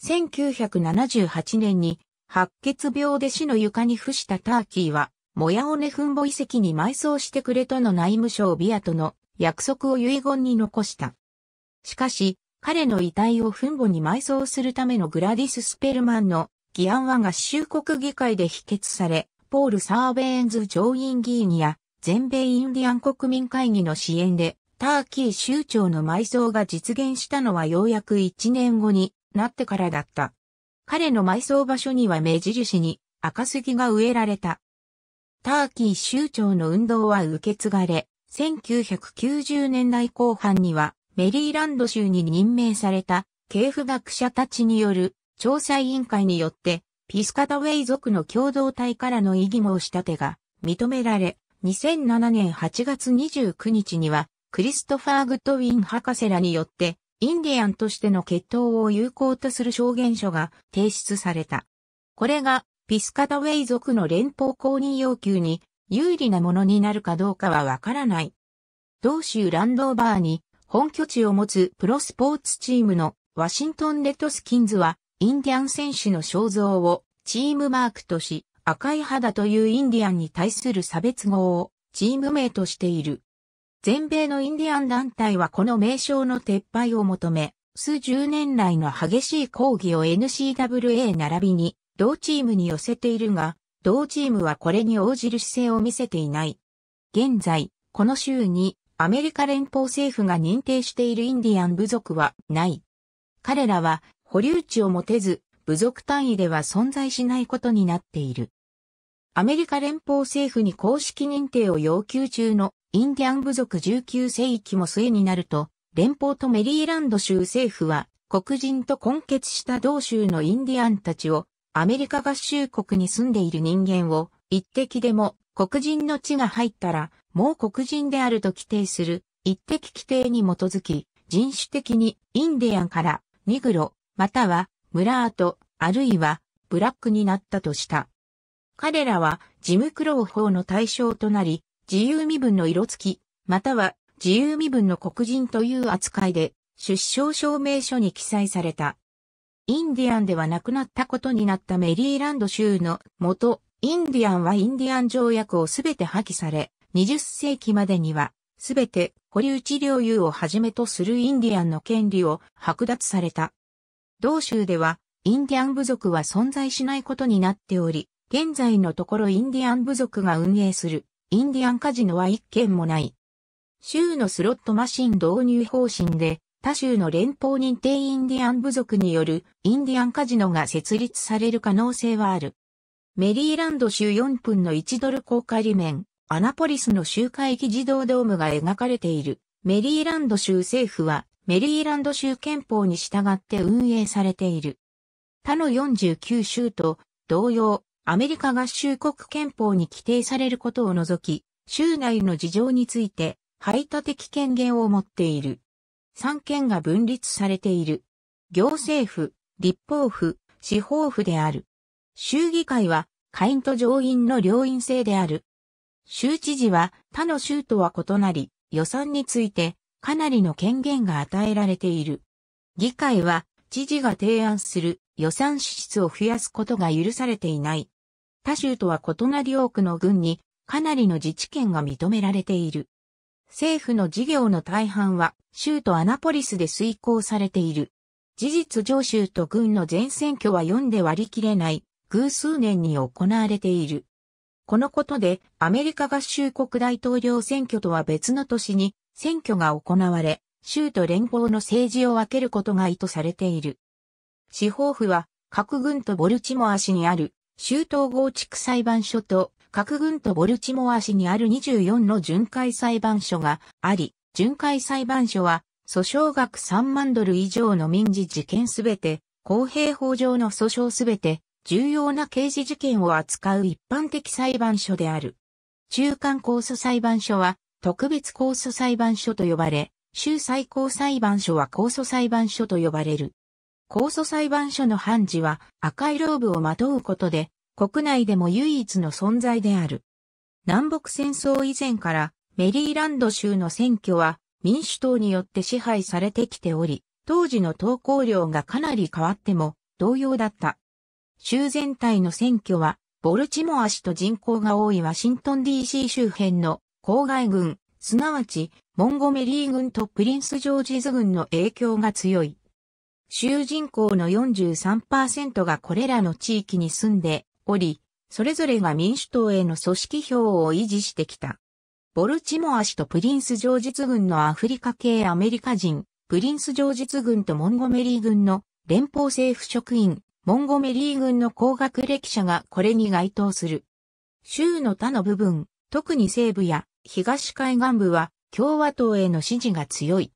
1978年に白血病で死の床に伏したターキーは、モヤオネフンボ遺跡に埋葬してくれとの内務省ビアとの約束を遺言に残した。しかし、彼の遺体を墳墓に埋葬するためのグラディス・スペルマンの議案は合衆国議会で否決され、ポール・サーベーンズ上院議員や全米インディアン国民会議の支援で、ターキー州長の埋葬が実現したのはようやく1年後になってからだった。彼の埋葬場所には目印に赤杉が植えられた。ターキー州長の運動は受け継がれ、1990年代後半にはメリーランド州に任命された系譜学者たちによる調査委員会によって、ピスカタウェイ族の共同体からの異議申し立てが認められ、2007年8月29日には、クリストファー・グッドウィン博士らによって、インディアンとしての血統を有効とする証言書が提出された。これが、ピスカタウェイ族の連邦公認要求に有利なものになるかどうかはわからない。同州ランドーバーに本拠地を持つプロスポーツチームのワシントン・レッドスキンズはインディアン選手の肖像をチームマークとし、赤い肌というインディアンに対する差別号をチーム名としている。全米のインディアン団体はこの名称の撤廃を求め、数十年来の激しい抗議を NCWA 並びに同チームに寄せているが、同チームはこれに応じる姿勢を見せていない。現在、この州にアメリカ連邦政府が認定しているインディアン部族はない。彼らは保留地を持てず、部族単位では存在しないことになっている。アメリカ連邦政府に公式認定を要求中のインディアン部族19世紀も末になると、連邦とメリーランド州政府は黒人と混血した同州のインディアンたちをアメリカ合衆国に住んでいる人間を一滴でも黒人の地が入ったらもう黒人であると規定する一滴規定に基づき人種的にインディアンからニグロ、またはムラート、あるいはブラックになったとした。彼らはジムクロー法の対象となり、自由身分の色付き、または自由身分の黒人という扱いで、出生証明書に記載された。インディアンではなくなったことになったメリーランド州の元、インディアンはインディアン条約をすべて破棄され、20世紀までには、すべて保留治療有をはじめとするインディアンの権利を剥奪された。同州では、インディアン部族は存在しないことになっており、現在のところインディアン部族が運営する、インディアンカジノは一件もない。州のスロットマシン導入方針で、他州の連邦認定インディアン部族によるインディアンカジノが設立される可能性はある。メリーランド州4分の1ドル高下利面、アナポリスの州会議自動ドームが描かれている。メリーランド州政府はメリーランド州憲法に従って運営されている。他の49州と同様、アメリカ合衆国憲法に規定されることを除き、州内の事情について排他的権限を持っている。三県が分立されている。行政府、立法府、司法府である。州議会は下院と上院の両院制である。州知事は他の州とは異なり、予算についてかなりの権限が与えられている。議会は、知事が提案する予算支出を増やすことが許されていない。他州とは異なり多くの軍にかなりの自治権が認められている。政府の事業の大半は州都アナポリスで遂行されている。事実上州と軍の全選挙は読んで割り切れない偶数年に行われている。このことでアメリカ合衆国大統領選挙とは別の年に選挙が行われ、州と連邦の政治を分けることが意図されている。司法府は、各軍とボルチモア市にある、州統合地区裁判所と、各軍とボルチモア市にある24の巡回裁判所があり、巡回裁判所は、訴訟額3万ドル以上の民事事件すべて、公平法上の訴訟すべて、重要な刑事事件を扱う一般的裁判所である。中間控訴裁判所は、特別控訴裁判所と呼ばれ、州最高裁判所は控訴裁判所と呼ばれる。控訴裁判所の判事は赤いローブをまとうことで、国内でも唯一の存在である。南北戦争以前からメリーランド州の選挙は民主党によって支配されてきており、当時の投稿量がかなり変わっても同様だった。州全体の選挙はボルチモア市と人口が多いワシントン DC 周辺の郊外軍、すなわち、モンゴメリー軍とプリンス・ジョージズ軍の影響が強い。州人口の43%がこれらの地域に住んでおり、それぞれが民主党への組織票を維持してきた。ボルチモア氏とプリンス・ジョージズ軍のアフリカ系アメリカ人、プリンス・ジョージズ軍とモンゴメリー軍の連邦政府職員、モンゴメリー軍の高学歴者がこれに該当する。州の他の部分、特に西部や東海岸部は共和党への支持が強い。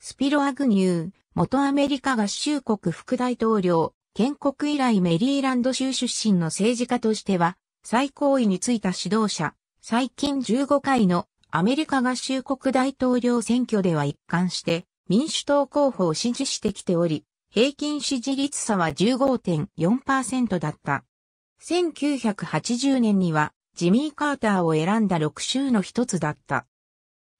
スピロ・アグニュー、元アメリカ合衆国副大統領、建国以来メリーランド州出身の政治家としては、最高位についた指導者、最近15回のアメリカ合衆国大統領選挙では一貫して民主党候補を支持してきており、平均支持率差は15.4%だった。1980年にはジミー・カーターを選んだ6州の一つだった。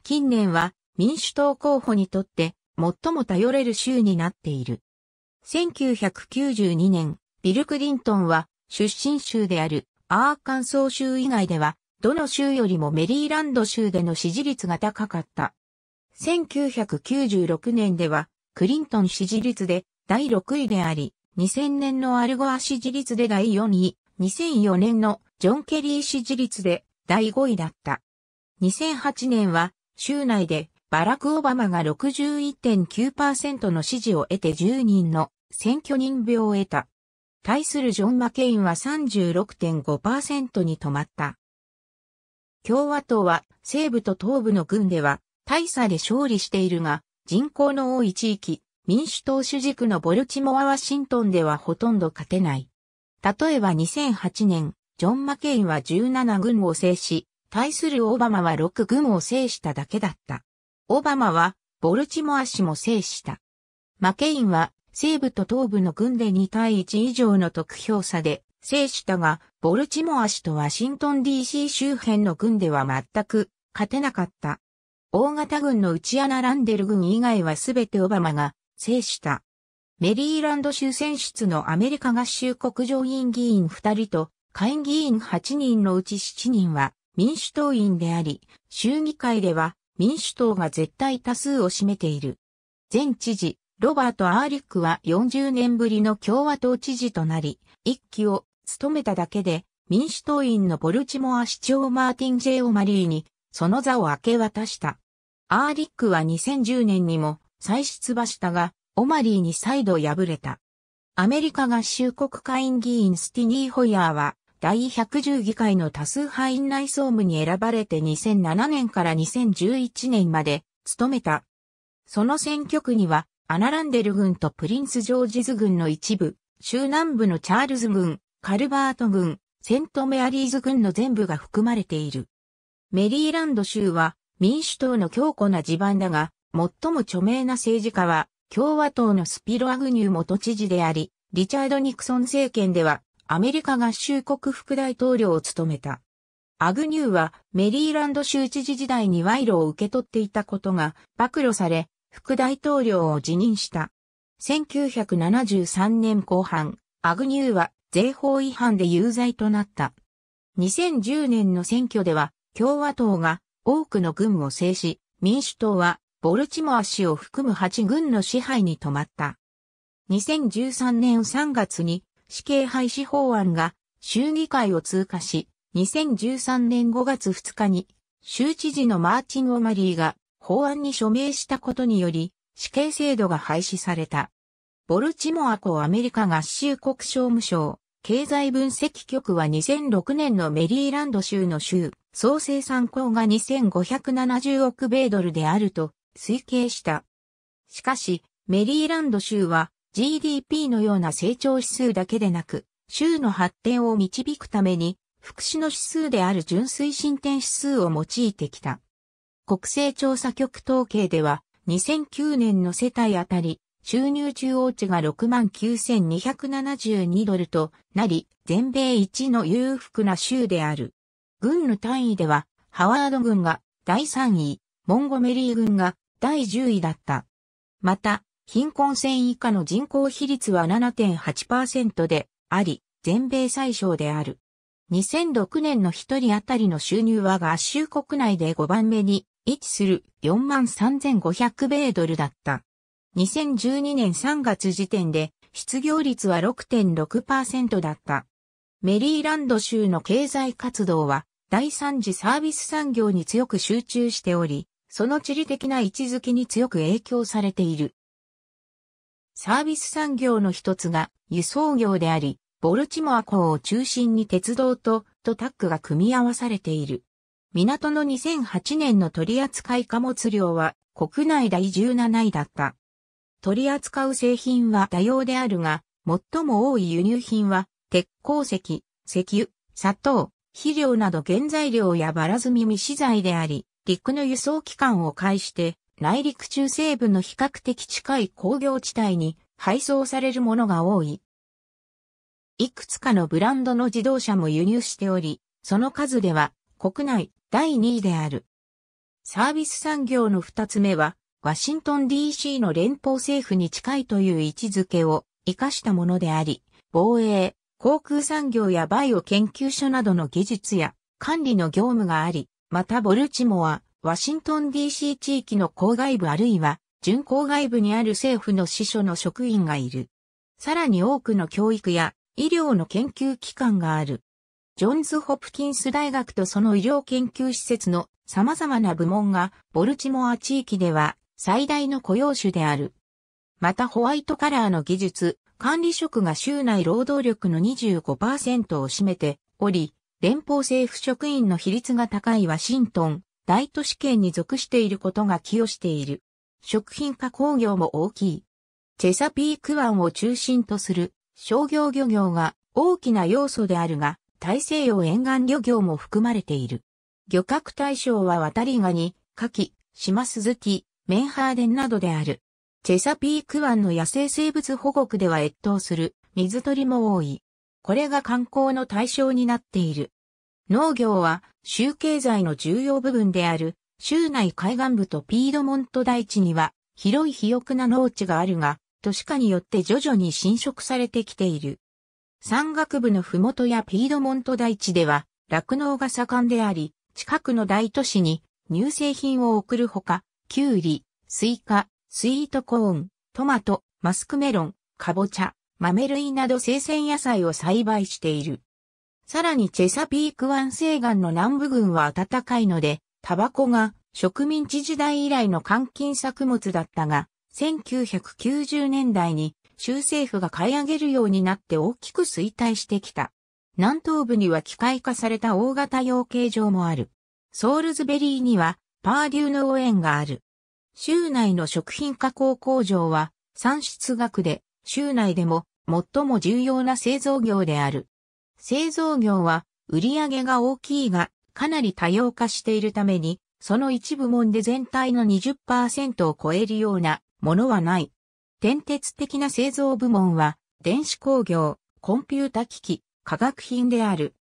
近年は民主党候補にとって最も頼れる州になっている。1992年、ビル・クリントンは出身州であるアーカンソー州以外ではどの州よりもメリーランド州での支持率が高かった。1996年ではクリントン支持率で第6位であり、2000年のアルゴア支持率で第4位、2004年のジョン・ケリー支持率で第5位だった。2008年は州内でバラク・オバマが61.9%の支持を得て10人の選挙人票を得た。対するジョン・マケインは36.5%に止まった。共和党は西部と東部の軍では大差で勝利しているが人口の多い地域、民主党主軸のボルチモア・ワシントンではほとんど勝てない。例えば2008年、ジョン・マケインは17軍を制し、対するオバマは6軍を制しただけだった。オバマは、ボルチモア氏も制した。マケインは、西部と東部の軍で2対1以上の得票差で制したが、ボルチモア氏とワシントン DC 周辺の軍では全く勝てなかった。大型軍のウチアナ・ランデル軍以外はすべてオバマが制した。メリーランド州選出のアメリカ合衆国上院議員2人と下院議員8人のうち7人は民主党員であり、州議会では民主党が絶対多数を占めている。前知事、ロバート・アーリックは40年ぶりの共和党知事となり、一期を務めただけで、民主党員のボルチモア市長マーティン・ジェオ・マリーに、その座を明け渡した。アーリックは2010年にも再出馬したが、オマリーに再度敗れた。アメリカ合衆国会院議員スティニー・ホイヤーは、第110議会の多数派院内総務に選ばれて2007年から2011年まで務めた。その選挙区には、アナランデル軍とプリンス・ジョージズ軍の一部、州南部のチャールズ軍、カルバート軍、セントメアリーズ軍の全部が含まれている。メリーランド州は民主党の強固な地盤だが、最も著名な政治家は共和党のスピロ・アグニュー元知事であり、リチャード・ニクソン政権ではアメリカ合衆国副大統領を務めた。アグニューはメリーランド州知事時代に賄賂を受け取っていたことが暴露され、副大統領を辞任した。1973年後半、アグニューは税法違反で有罪となった。2010年の選挙では共和党が多くの軍を制し、民主党はボルチモア市を含む8軍の支配に止まった。2013年3月に死刑廃止法案が衆議会を通過し、2013年5月2日に州知事のマーチン・オマリーが法案に署名したことにより死刑制度が廃止された。ボルチモアとアメリカ合衆国商務省経済分析局は2006年のメリーランド州の州総生産港が2570億米ドルであると推計した。しかし、メリーランド州は GDP のような成長指数だけでなく、州の発展を導くために、福祉の指数である純粋進展指数を用いてきた。国勢調査局統計では、2009年の世帯あたり、収入中央値が69,272ドルとなり、全米一の裕福な州である。軍の単位では、ハワード軍が第3位、モンゴメリー軍が第10位だった。また、貧困線以下の人口比率は7.8%であり、全米最小である。2006年の1人当たりの収入は合衆国内で5番目に位置する43,500米ドルだった。2012年3月時点で失業率は6.6%だった。メリーランド州の経済活動は第三次サービス産業に強く集中しており、その地理的な位置づけに強く影響されている。サービス産業の一つが輸送業であり、ボルチモア港を中心に鉄道ととタックが組み合わされている。港の2008年の取扱貨物量は国内第17位だった。取り扱う製品は多様であるが、最も多い輸入品は鉄鉱石、石油、砂糖、肥料など原材料やバラ積み未資材であり、陸の輸送機関を介して、内陸中西部の比較的近い工業地帯に配送されるものが多い。いくつかのブランドの自動車も輸入しており、その数では国内第2位である。サービス産業の2つ目は、ワシントン DC の連邦政府に近いという位置づけを活かしたものであり、防衛、航空産業やバイオ研究所などの技術や管理の業務があり、またボルチモア、ワシントン DC 地域の郊外部あるいは、準郊外部にある政府の支所の職員がいる。さらに多くの教育や医療の研究機関がある。ジョンズ・ホプキンス大学とその医療研究施設の様々な部門がボルチモア地域では最大の雇用種である。またホワイトカラーの技術、管理職が州内労働力の25%を占めており、連邦政府職員の比率が高いワシントン、大都市圏に属していることが寄与している。食品加工業も大きい。チェサピーク湾を中心とする商業漁業が大きな要素であるが、大西洋沿岸漁業も含まれている。漁獲対象は渡りガニ、カキ、シマスズキ、メンハーデンなどである。チェサピーク湾の野生生物保護区では越冬する水鳥も多い。これが観光の対象になっている。農業は州経済の重要部分である州内海岸部とピードモント大地には広い肥沃な農地があるが、都市化によって徐々に侵食されてきている。山岳部のふもとやピードモント大地では酪農が盛んであり、近くの大都市に乳製品を送るほか、キュウリ、スイカ、スイートコーン、トマト、マスクメロン、カボチャ、豆類など生鮮野菜を栽培している。さらにチェサピーク湾西岸の南部群は暖かいので、タバコが植民地時代以来の換金作物だったが、1990年代に州政府が買い上げるようになって大きく衰退してきた。南東部には機械化された大型養鶏場もある。ソールズベリーにはパーデュー農園がある。州内の食品加工工場は産出額で州内でも最も重要な製造業である。製造業は売上が大きいがかなり多様化しているために、その一部門で全体の20%を超えるようなものはない。転鉄的な製造部門は電子工業、コンピュータ機器、化学品である。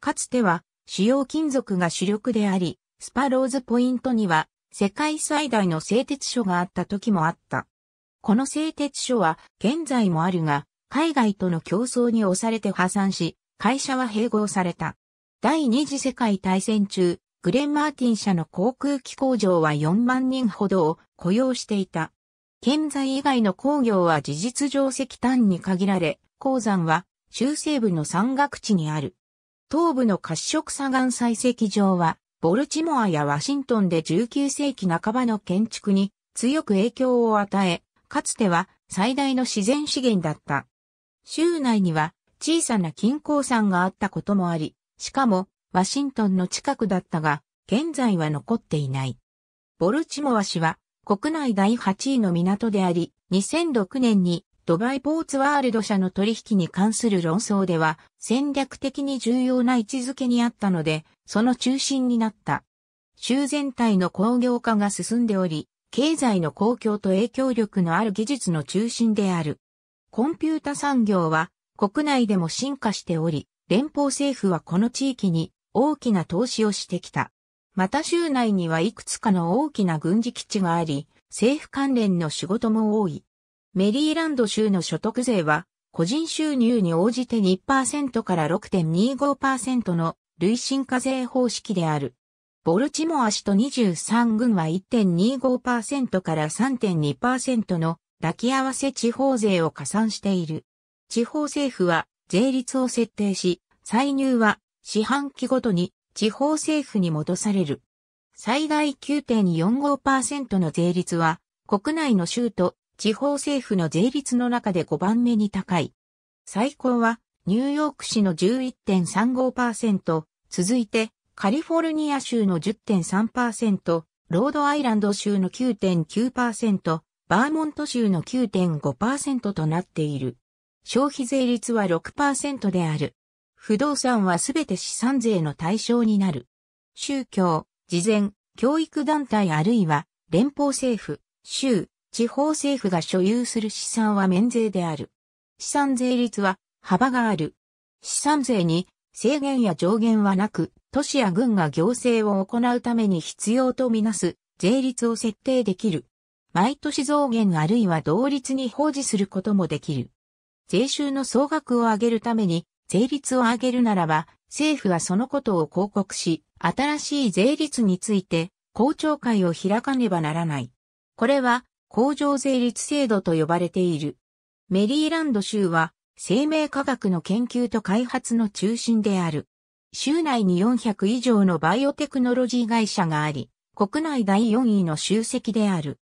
かつては主要金属が主力であり、スパローズポイントには世界最大の製鉄所があった時もあった。この製鉄所は現在もあるが、海外との競争に押されて破産し、会社は併合された。第二次世界大戦中、グレン・マーティン社の航空機工場は4万人ほどを雇用していた。建材以外の工業は事実上石炭に限られ、鉱山は中西部の山岳地にある。東部の褐色砂岩採石場は、ボルチモアやワシントンで19世紀半ばの建築に強く影響を与え、かつては最大の自然資源だった。州内には小さな金鉱山があったこともあり、しかもワシントンの近くだったが、現在は残っていない。ボルチモア市は国内第8位の港であり、2006年にドバイポーツワールド社の取引に関する論争では戦略的に重要な位置づけにあったので、その中心になった。州全体の工業化が進んでおり、経済の公共と影響力のある技術の中心である。コンピュータ産業は国内でも進化しており、連邦政府はこの地域に大きな投資をしてきた。また州内にはいくつかの大きな軍事基地があり、政府関連の仕事も多い。メリーランド州の所得税は、個人収入に応じて2%から6.25%の累進課税方式である。ボルチモア市と23軍は1.25%から3.2%の抱き合わせ地方税を加算している。地方政府は税率を設定し、歳入は四半期ごとに地方政府に戻される。最大9.45%の税率は国内の州と地方政府の税率の中で5番目に高い。最高はニューヨーク市の11.35%、続いてカリフォルニア州の10.3%、ロードアイランド州の9.9%、バーモント州の9.5%となっている。消費税率は6%である。不動産はすべて資産税の対象になる。宗教、事前、教育団体あるいは連邦政府、州、地方政府が所有する資産は免税である。資産税率は幅がある。資産税に制限や上限はなく、都市や軍が行政を行うために必要とみなす税率を設定できる。毎年増減あるいは同率に保持することもできる。税収の総額を上げるために税率を上げるならば、政府はそのことを広告し、新しい税率について、公聴会を開かねばならない。これは、工場税率制度と呼ばれている。メリーランド州は、生命科学の研究と開発の中心である。州内に400以上のバイオテクノロジー会社があり、国内第4位の集積である。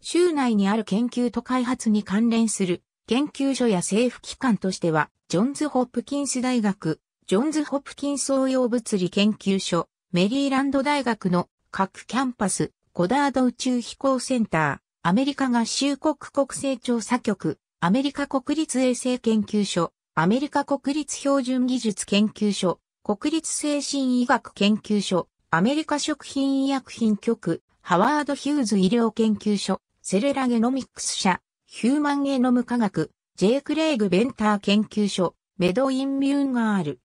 州内にある研究と開発に関連する研究所や政府機関としては、ジョンズ・ホップキンス大学、ジョンズ・ホップキンス応用物理研究所、メリーランド大学の各キャンパス、ゴダード宇宙飛行センター、アメリカ合衆国国勢調査局、アメリカ国立衛星研究所、アメリカ国立標準技術研究所、国立精神医学研究所、アメリカ食品医薬品局、ハワード・ヒューズ医療研究所、セレラゲノミックス社、ヒューマンゲノム科学、ジェイク・レイグ・ベンター研究所、メド・イン・ミューンガール。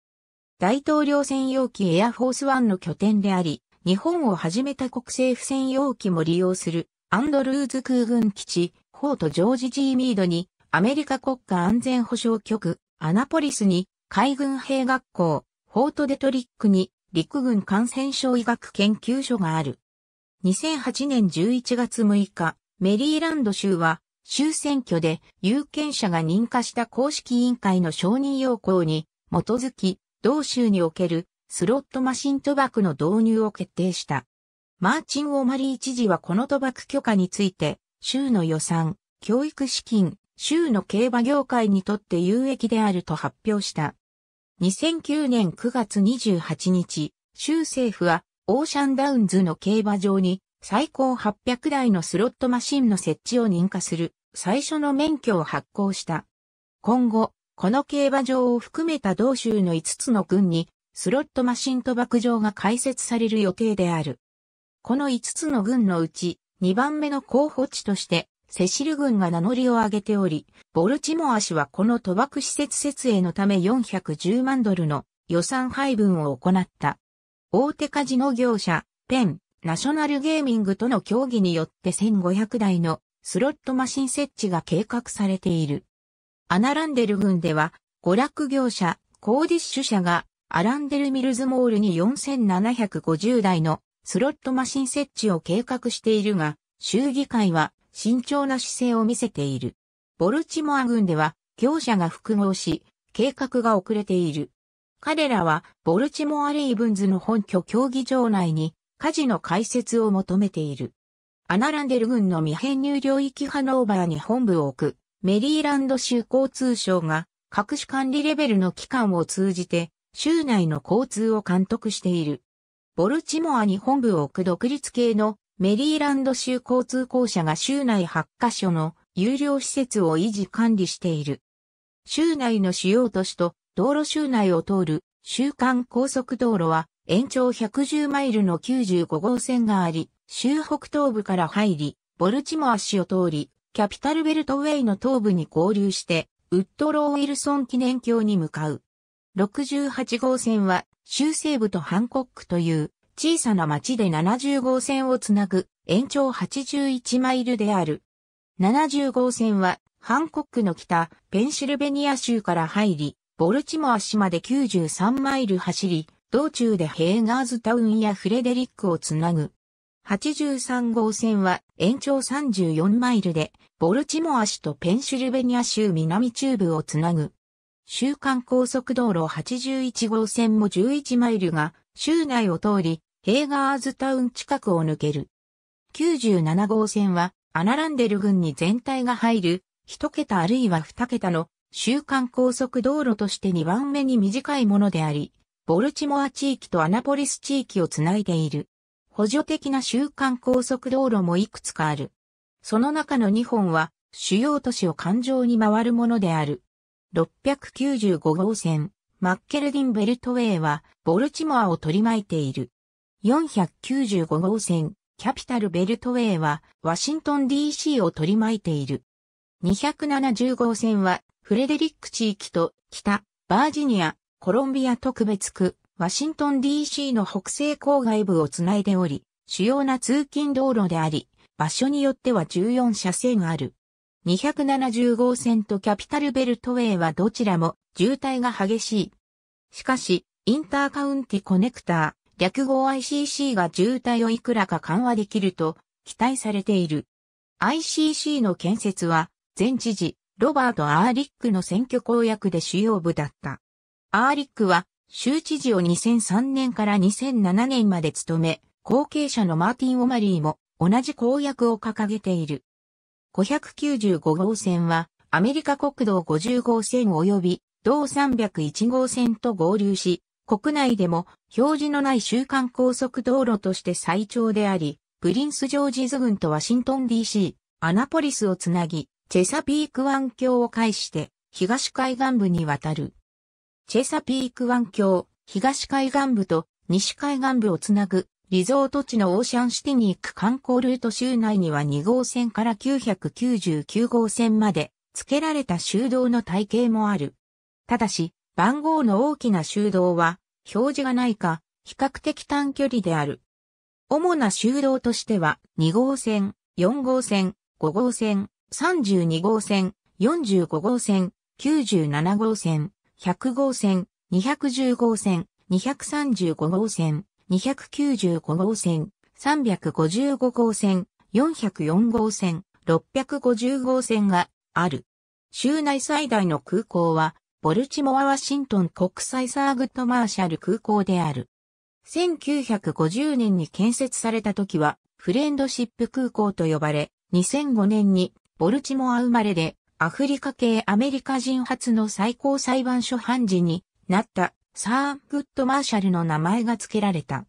大統領専用機エアフォースワンの拠点であり、日本を始めた国政府専用機も利用する、アンドルーズ空軍基地、フォート・ジョージ・ジー・ミードに、アメリカ国家安全保障局、アナポリスに、海軍兵学校、フォートデトリックに陸軍感染症医学研究所がある。2008年11月6日、メリーランド州は、州選挙で有権者が認可した公式委員会の承認要項に基づき、同州におけるスロットマシン賭博の導入を決定した。マーチン・オマリー知事はこの賭博許可について、州の予算、教育資金、州の競馬業界にとって有益であると発表した。2009年9月28日、州政府はオーシャンダウンズの競馬場に最高800台のスロットマシンの設置を認可する最初の免許を発行した。今後、この競馬場を含めた同州の5つの郡にスロットマシン賭博場が開設される予定である。この5つの郡のうち2番目の候補地としてセシル軍が名乗りを上げており、ボルチモア氏はこの賭博施設設営のため410万ドルの予算配分を行った。大手カジノ業者、ペン、ナショナルゲーミングとの協議によって1500台のスロットマシン設置が計画されている。アナランデル軍では、娯楽業者、コーディッシュ社がアランデルミルズモールに4750台のスロットマシン設置を計画しているが、州議会は慎重な姿勢を見せている。ボルチモア軍では業者が複合し、計画が遅れている。彼らはボルチモア・レイブンズの本拠競技場内に火事の開設を求めている。アナランデル軍の未編入領域ハノーバーに本部を置くメリーランド州交通省が各種管理レベルの機関を通じて州内の交通を監督している。ボルチモアに本部を置く独立系のメリーランド州交通公社が州内8カ所の有料施設を維持管理している。州内の主要都市と道路州内を通る州間高速道路は延長110マイルの95号線があり、州北東部から入り、ボルチモア市を通り、キャピタルベルトウェイの東部に合流して、ウッドロー・ウィルソン記念橋に向かう。68号線は州西部とハンコックという小さな町で70号線をつなぐ延長81マイルである。70号線はハンコックの北ペンシルベニア州から入り、ボルチモア市まで93マイル走り、道中でヘーガーズタウンやフレデリックをつなぐ。83号線は延長34マイルで、ボルチモア市とペンシルベニア州南中部をつなぐ。週間高速道路81号線も11マイルが州内を通り、ヘーガーズタウン近くを抜ける。97号線は、アナランデル郡に全体が入る、1桁あるいは2桁の週間高速道路として2番目に短いものであり、ボルチモア地域とアナポリス地域をつないでいる。補助的な週間高速道路もいくつかある。その中の2本は、主要都市を環状に回るものである。695号線、マッケルディンベルトウェイは、ボルチモアを取り巻いている。495号線、キャピタルベルトウェイは、ワシントン DC を取り巻いている。270号線は、フレデリック地域と、北、バージニア、コロンビア特別区、ワシントン DC の北西郊外部をつないでおり、主要な通勤道路であり、場所によっては14車線ある。270号線とキャピタルベルトウェイはどちらも渋滞が激しい。しかし、インターカウンティコネクター、略語 ICC が渋滞をいくらか緩和できると期待されている。ICC の建設は、前知事、ロバート・アーリックの選挙公約で主要部だった。アーリックは、州知事を2003年から2007年まで務め、後継者のマーティン・オマリーも同じ公約を掲げている。595号線は、アメリカ国道50号線及び、同301号線と合流し、国内でも表示のない週間高速道路として最長であり、プリンスジョージズ郡とワシントン DC、アナポリスをつなぎ、チェサピーク湾橋を介して東海岸部に渡る。チェサピーク湾橋、東海岸部と西海岸部をつなぐリゾート地のオーシャンシティに行く観光ルート州内には2号線から999号線まで付けられた修道の体系もある。ただし、番号の大きな修道は、表示がないか、比較的短距離である。主な修道としては、2号線、4号線、5号線、32号線、45号線、97号線、100号線、210号線、235号線、295号線、355号線、404号線、650号線がある。州内最大の空港はボルチモア・ワシントン国際サーグットマーシャル空港である。1950年に建設された時は、フレンドシップ空港と呼ばれ、2005年にボルチモア生まれで、アフリカ系アメリカ人初の最高裁判所判事になったサーグットマーシャルの名前が付けられた。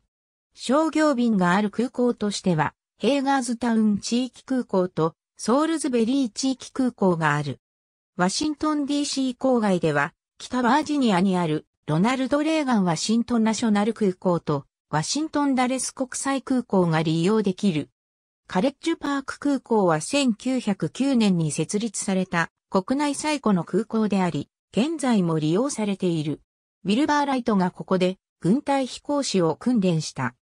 商業便がある空港としては、ヘーガーズタウン地域空港とソールズベリー地域空港がある。ワシントン DC 郊外では、北バージニアにあるロナルド・レーガン・ワシントンナショナル空港とワシントン・ダレス国際空港が利用できる。カレッジパーク空港は1909年に設立された国内最古の空港であり、現在も利用されている。ウィルバー・ライトがここで軍隊飛行士を訓練した。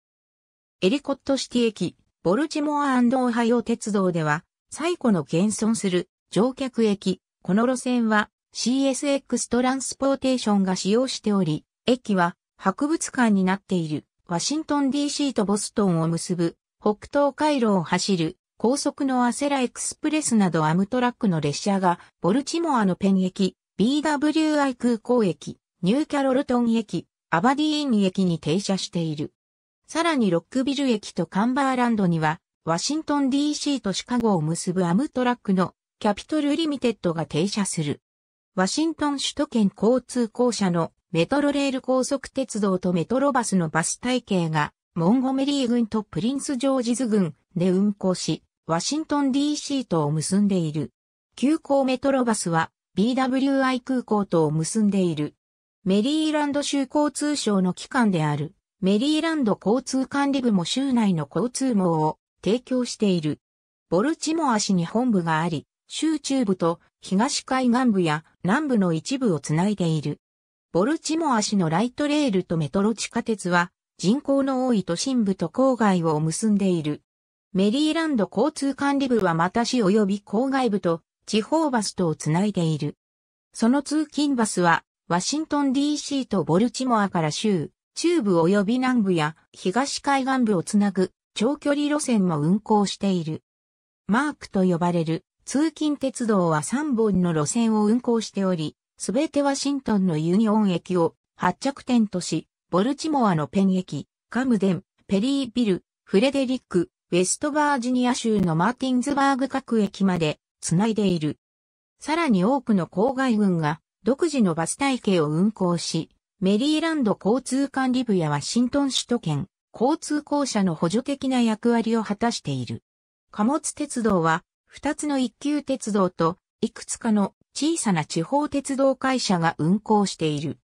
エリコットシティ駅、ボルチモアオハイオ鉄道では、最古の現存する乗客駅、この路線は CSX トランスポーテーションが使用しており、駅は博物館になっているワシントン DC とボストンを結ぶ北東回路を走る高速のアセラエクスプレスなどアムトラックの列車がボルチモアのペン駅、BWI 空港駅、ニューキャロルトン駅、アバディーン駅に停車している。さらにロックビル駅とカンバーランドには、ワシントン DC とシカゴを結ぶアムトラックのキャピトルリミテッドが停車する。ワシントン首都圏交通公社のメトロレール高速鉄道とメトロバスのバス体系がモンゴメリー郡とプリンスジョージズ郡で運行し、ワシントン DC とを結んでいる。急行メトロバスは BWI 空港とを結んでいる。メリーランド州交通省の機関であるメリーランド交通管理部も州内の交通網を提供している。ボルチモア市に本部があり、州中部と東海岸部や南部の一部をつないでいる。ボルチモア市のライトレールとメトロ地下鉄は人口の多い都心部と郊外を結んでいる。メリーランド交通管理部はまた市及び郊外部と地方バスとをつないでいる。その通勤バスはワシントン DC とボルチモアから州、中部及び南部や東海岸部をつなぐ長距離路線も運行している。マークと呼ばれる通勤鉄道は3本の路線を運行しており、すべてワシントンのユニオン駅を発着点とし、ボルチモアのペン駅、カムデン、ペリービル、フレデリック、ウェストバージニア州のマーティンズバーグ各駅までつないでいる。さらに多くの郊外群が独自のバス体系を運行し、メリーランド交通管理部やワシントン首都圏、交通公社の補助的な役割を果たしている。貨物鉄道は二つの一級鉄道と、いくつかの小さな地方鉄道会社が運行している。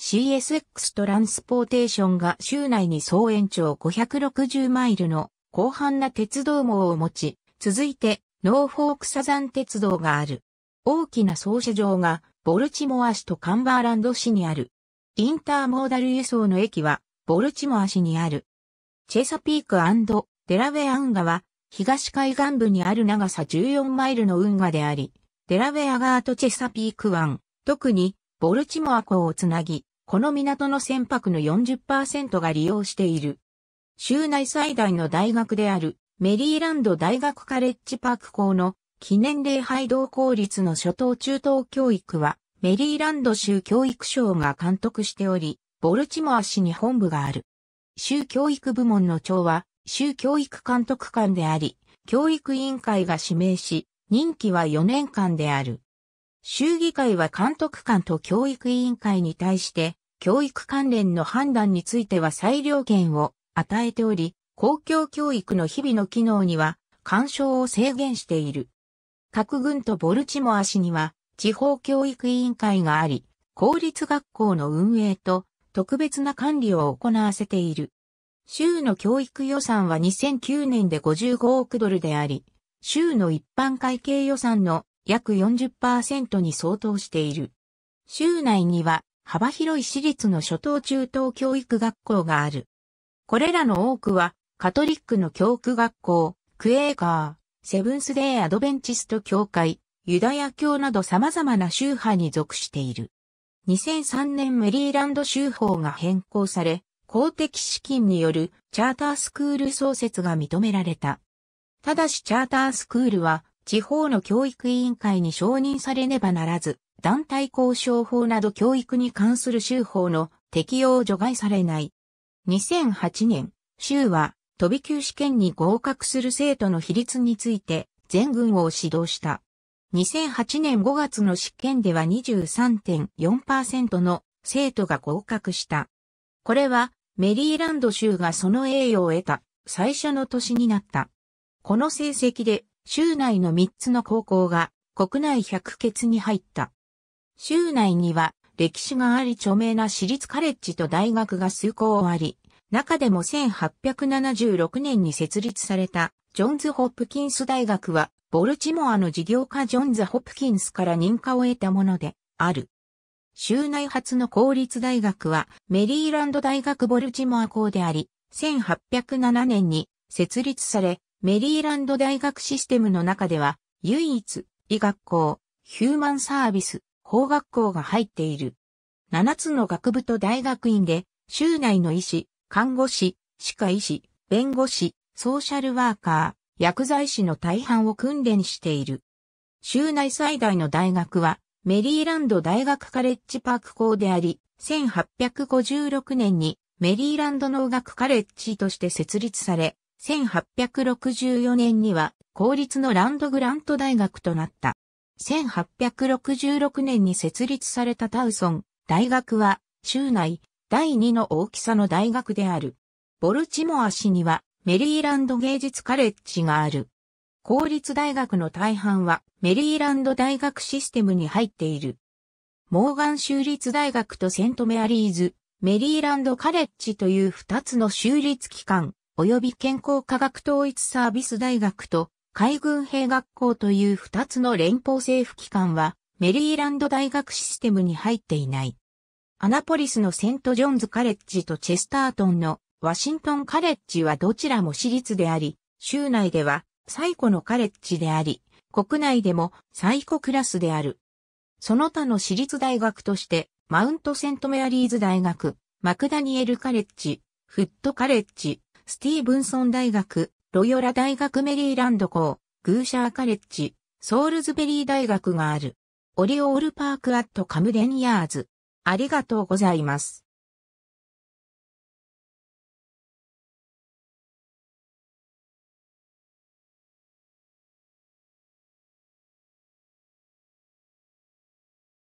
CSX トランスポーテーションが州内に総延長560マイルの広範な鉄道網を持ち、続いてノーフォークサザン鉄道がある。大きな操車場がボルチモア市とカンバーランド市にある。インターモーダル輸送の駅はボルチモア市にある。チェサピークデラウェアンガは東海岸部にある長さ14マイルの運河であり、デラウェアーとチェサピーク湾、特にボルチモア港をつなぎ、この港の船舶の40%が利用している。州内最大の大学であるメリーランド大学カレッジパーク校の記念礼拝同公立の初等中等教育はメリーランド州教育省が監督しており、ボルチモア市に本部がある。州教育部門の長は州教育監督官であり、教育委員会が指名し、任期は4年間である。州議会は監督官と教育委員会に対して、教育関連の判断については裁量権を与えており、公共教育の日々の機能には、干渉を制限している。各軍とボルチモア市には、地方教育委員会があり、公立学校の運営と特別な管理を行わせている。州の教育予算は2009年で55億ドルであり、州の一般会計予算の約40%に相当している。州内には幅広い私立の初等中等教育学校がある。これらの多くはカトリックの教区学校、クエーカー、セブンスデーアドベンチスト教会、ユダヤ教など様々な宗派に属している。2003年メリーランド州法が変更され、公的資金によるチャータースクール創設が認められた。ただしチャータースクールは地方の教育委員会に承認されねばならず、団体交渉法など教育に関する州法の適用を除外されない。2008年、州は飛び級試験に合格する生徒の比率について全軍を指導した。2008年5月の試験では23.4%の生徒が合格した。これはメリーランド州がその栄誉を得た最初の年になった。この成績で州内の3つの高校が国内百欠に入った。州内には歴史があり著名な私立カレッジと大学が数校あり、中でも1876年に設立されたジョンズ・ホップキンス大学はボルチモアの事業家ジョンズ・ホップキンスから認可を得たものである。州内初の公立大学はメリーランド大学ボルチモア校であり、1807年に設立され、メリーランド大学システムの中では、唯一、医学校、ヒューマンサービス、法学校が入っている。7つの学部と大学院で、州内の医師、看護師、歯科医師、弁護士、ソーシャルワーカー、薬剤師の大半を訓練している。州内最大の大学は、メリーランド大学カレッジパーク校であり、1856年にメリーランド農学カレッジとして設立され、1864年には公立のランドグラント大学となった。1866年に設立されたタウソン大学は州内第2の大きさの大学である。ボルチモア市にはメリーランド芸術カレッジがある。公立大学の大半はメリーランド大学システムに入っている。モーガン州立大学とセントメアリーズ、メリーランドカレッジという2つの州立機関、及び健康科学統一サービス大学と海軍兵学校という2つの連邦政府機関はメリーランド大学システムに入っていない。アナポリスのセントジョンズカレッジとチェスタートンのワシントンカレッジはどちらも私立であり、州内では最古のカレッジであり、国内でも最古クラスである。その他の私立大学として、マウントセントメアリーズ大学、マクダニエルカレッジ、フットカレッジ、スティーブンソン大学、ロヨラ大学メリーランド校、グーシャーカレッジ、ソールズベリー大学がある。オリオールパークアットカムデンヤーズ。ありがとうございます。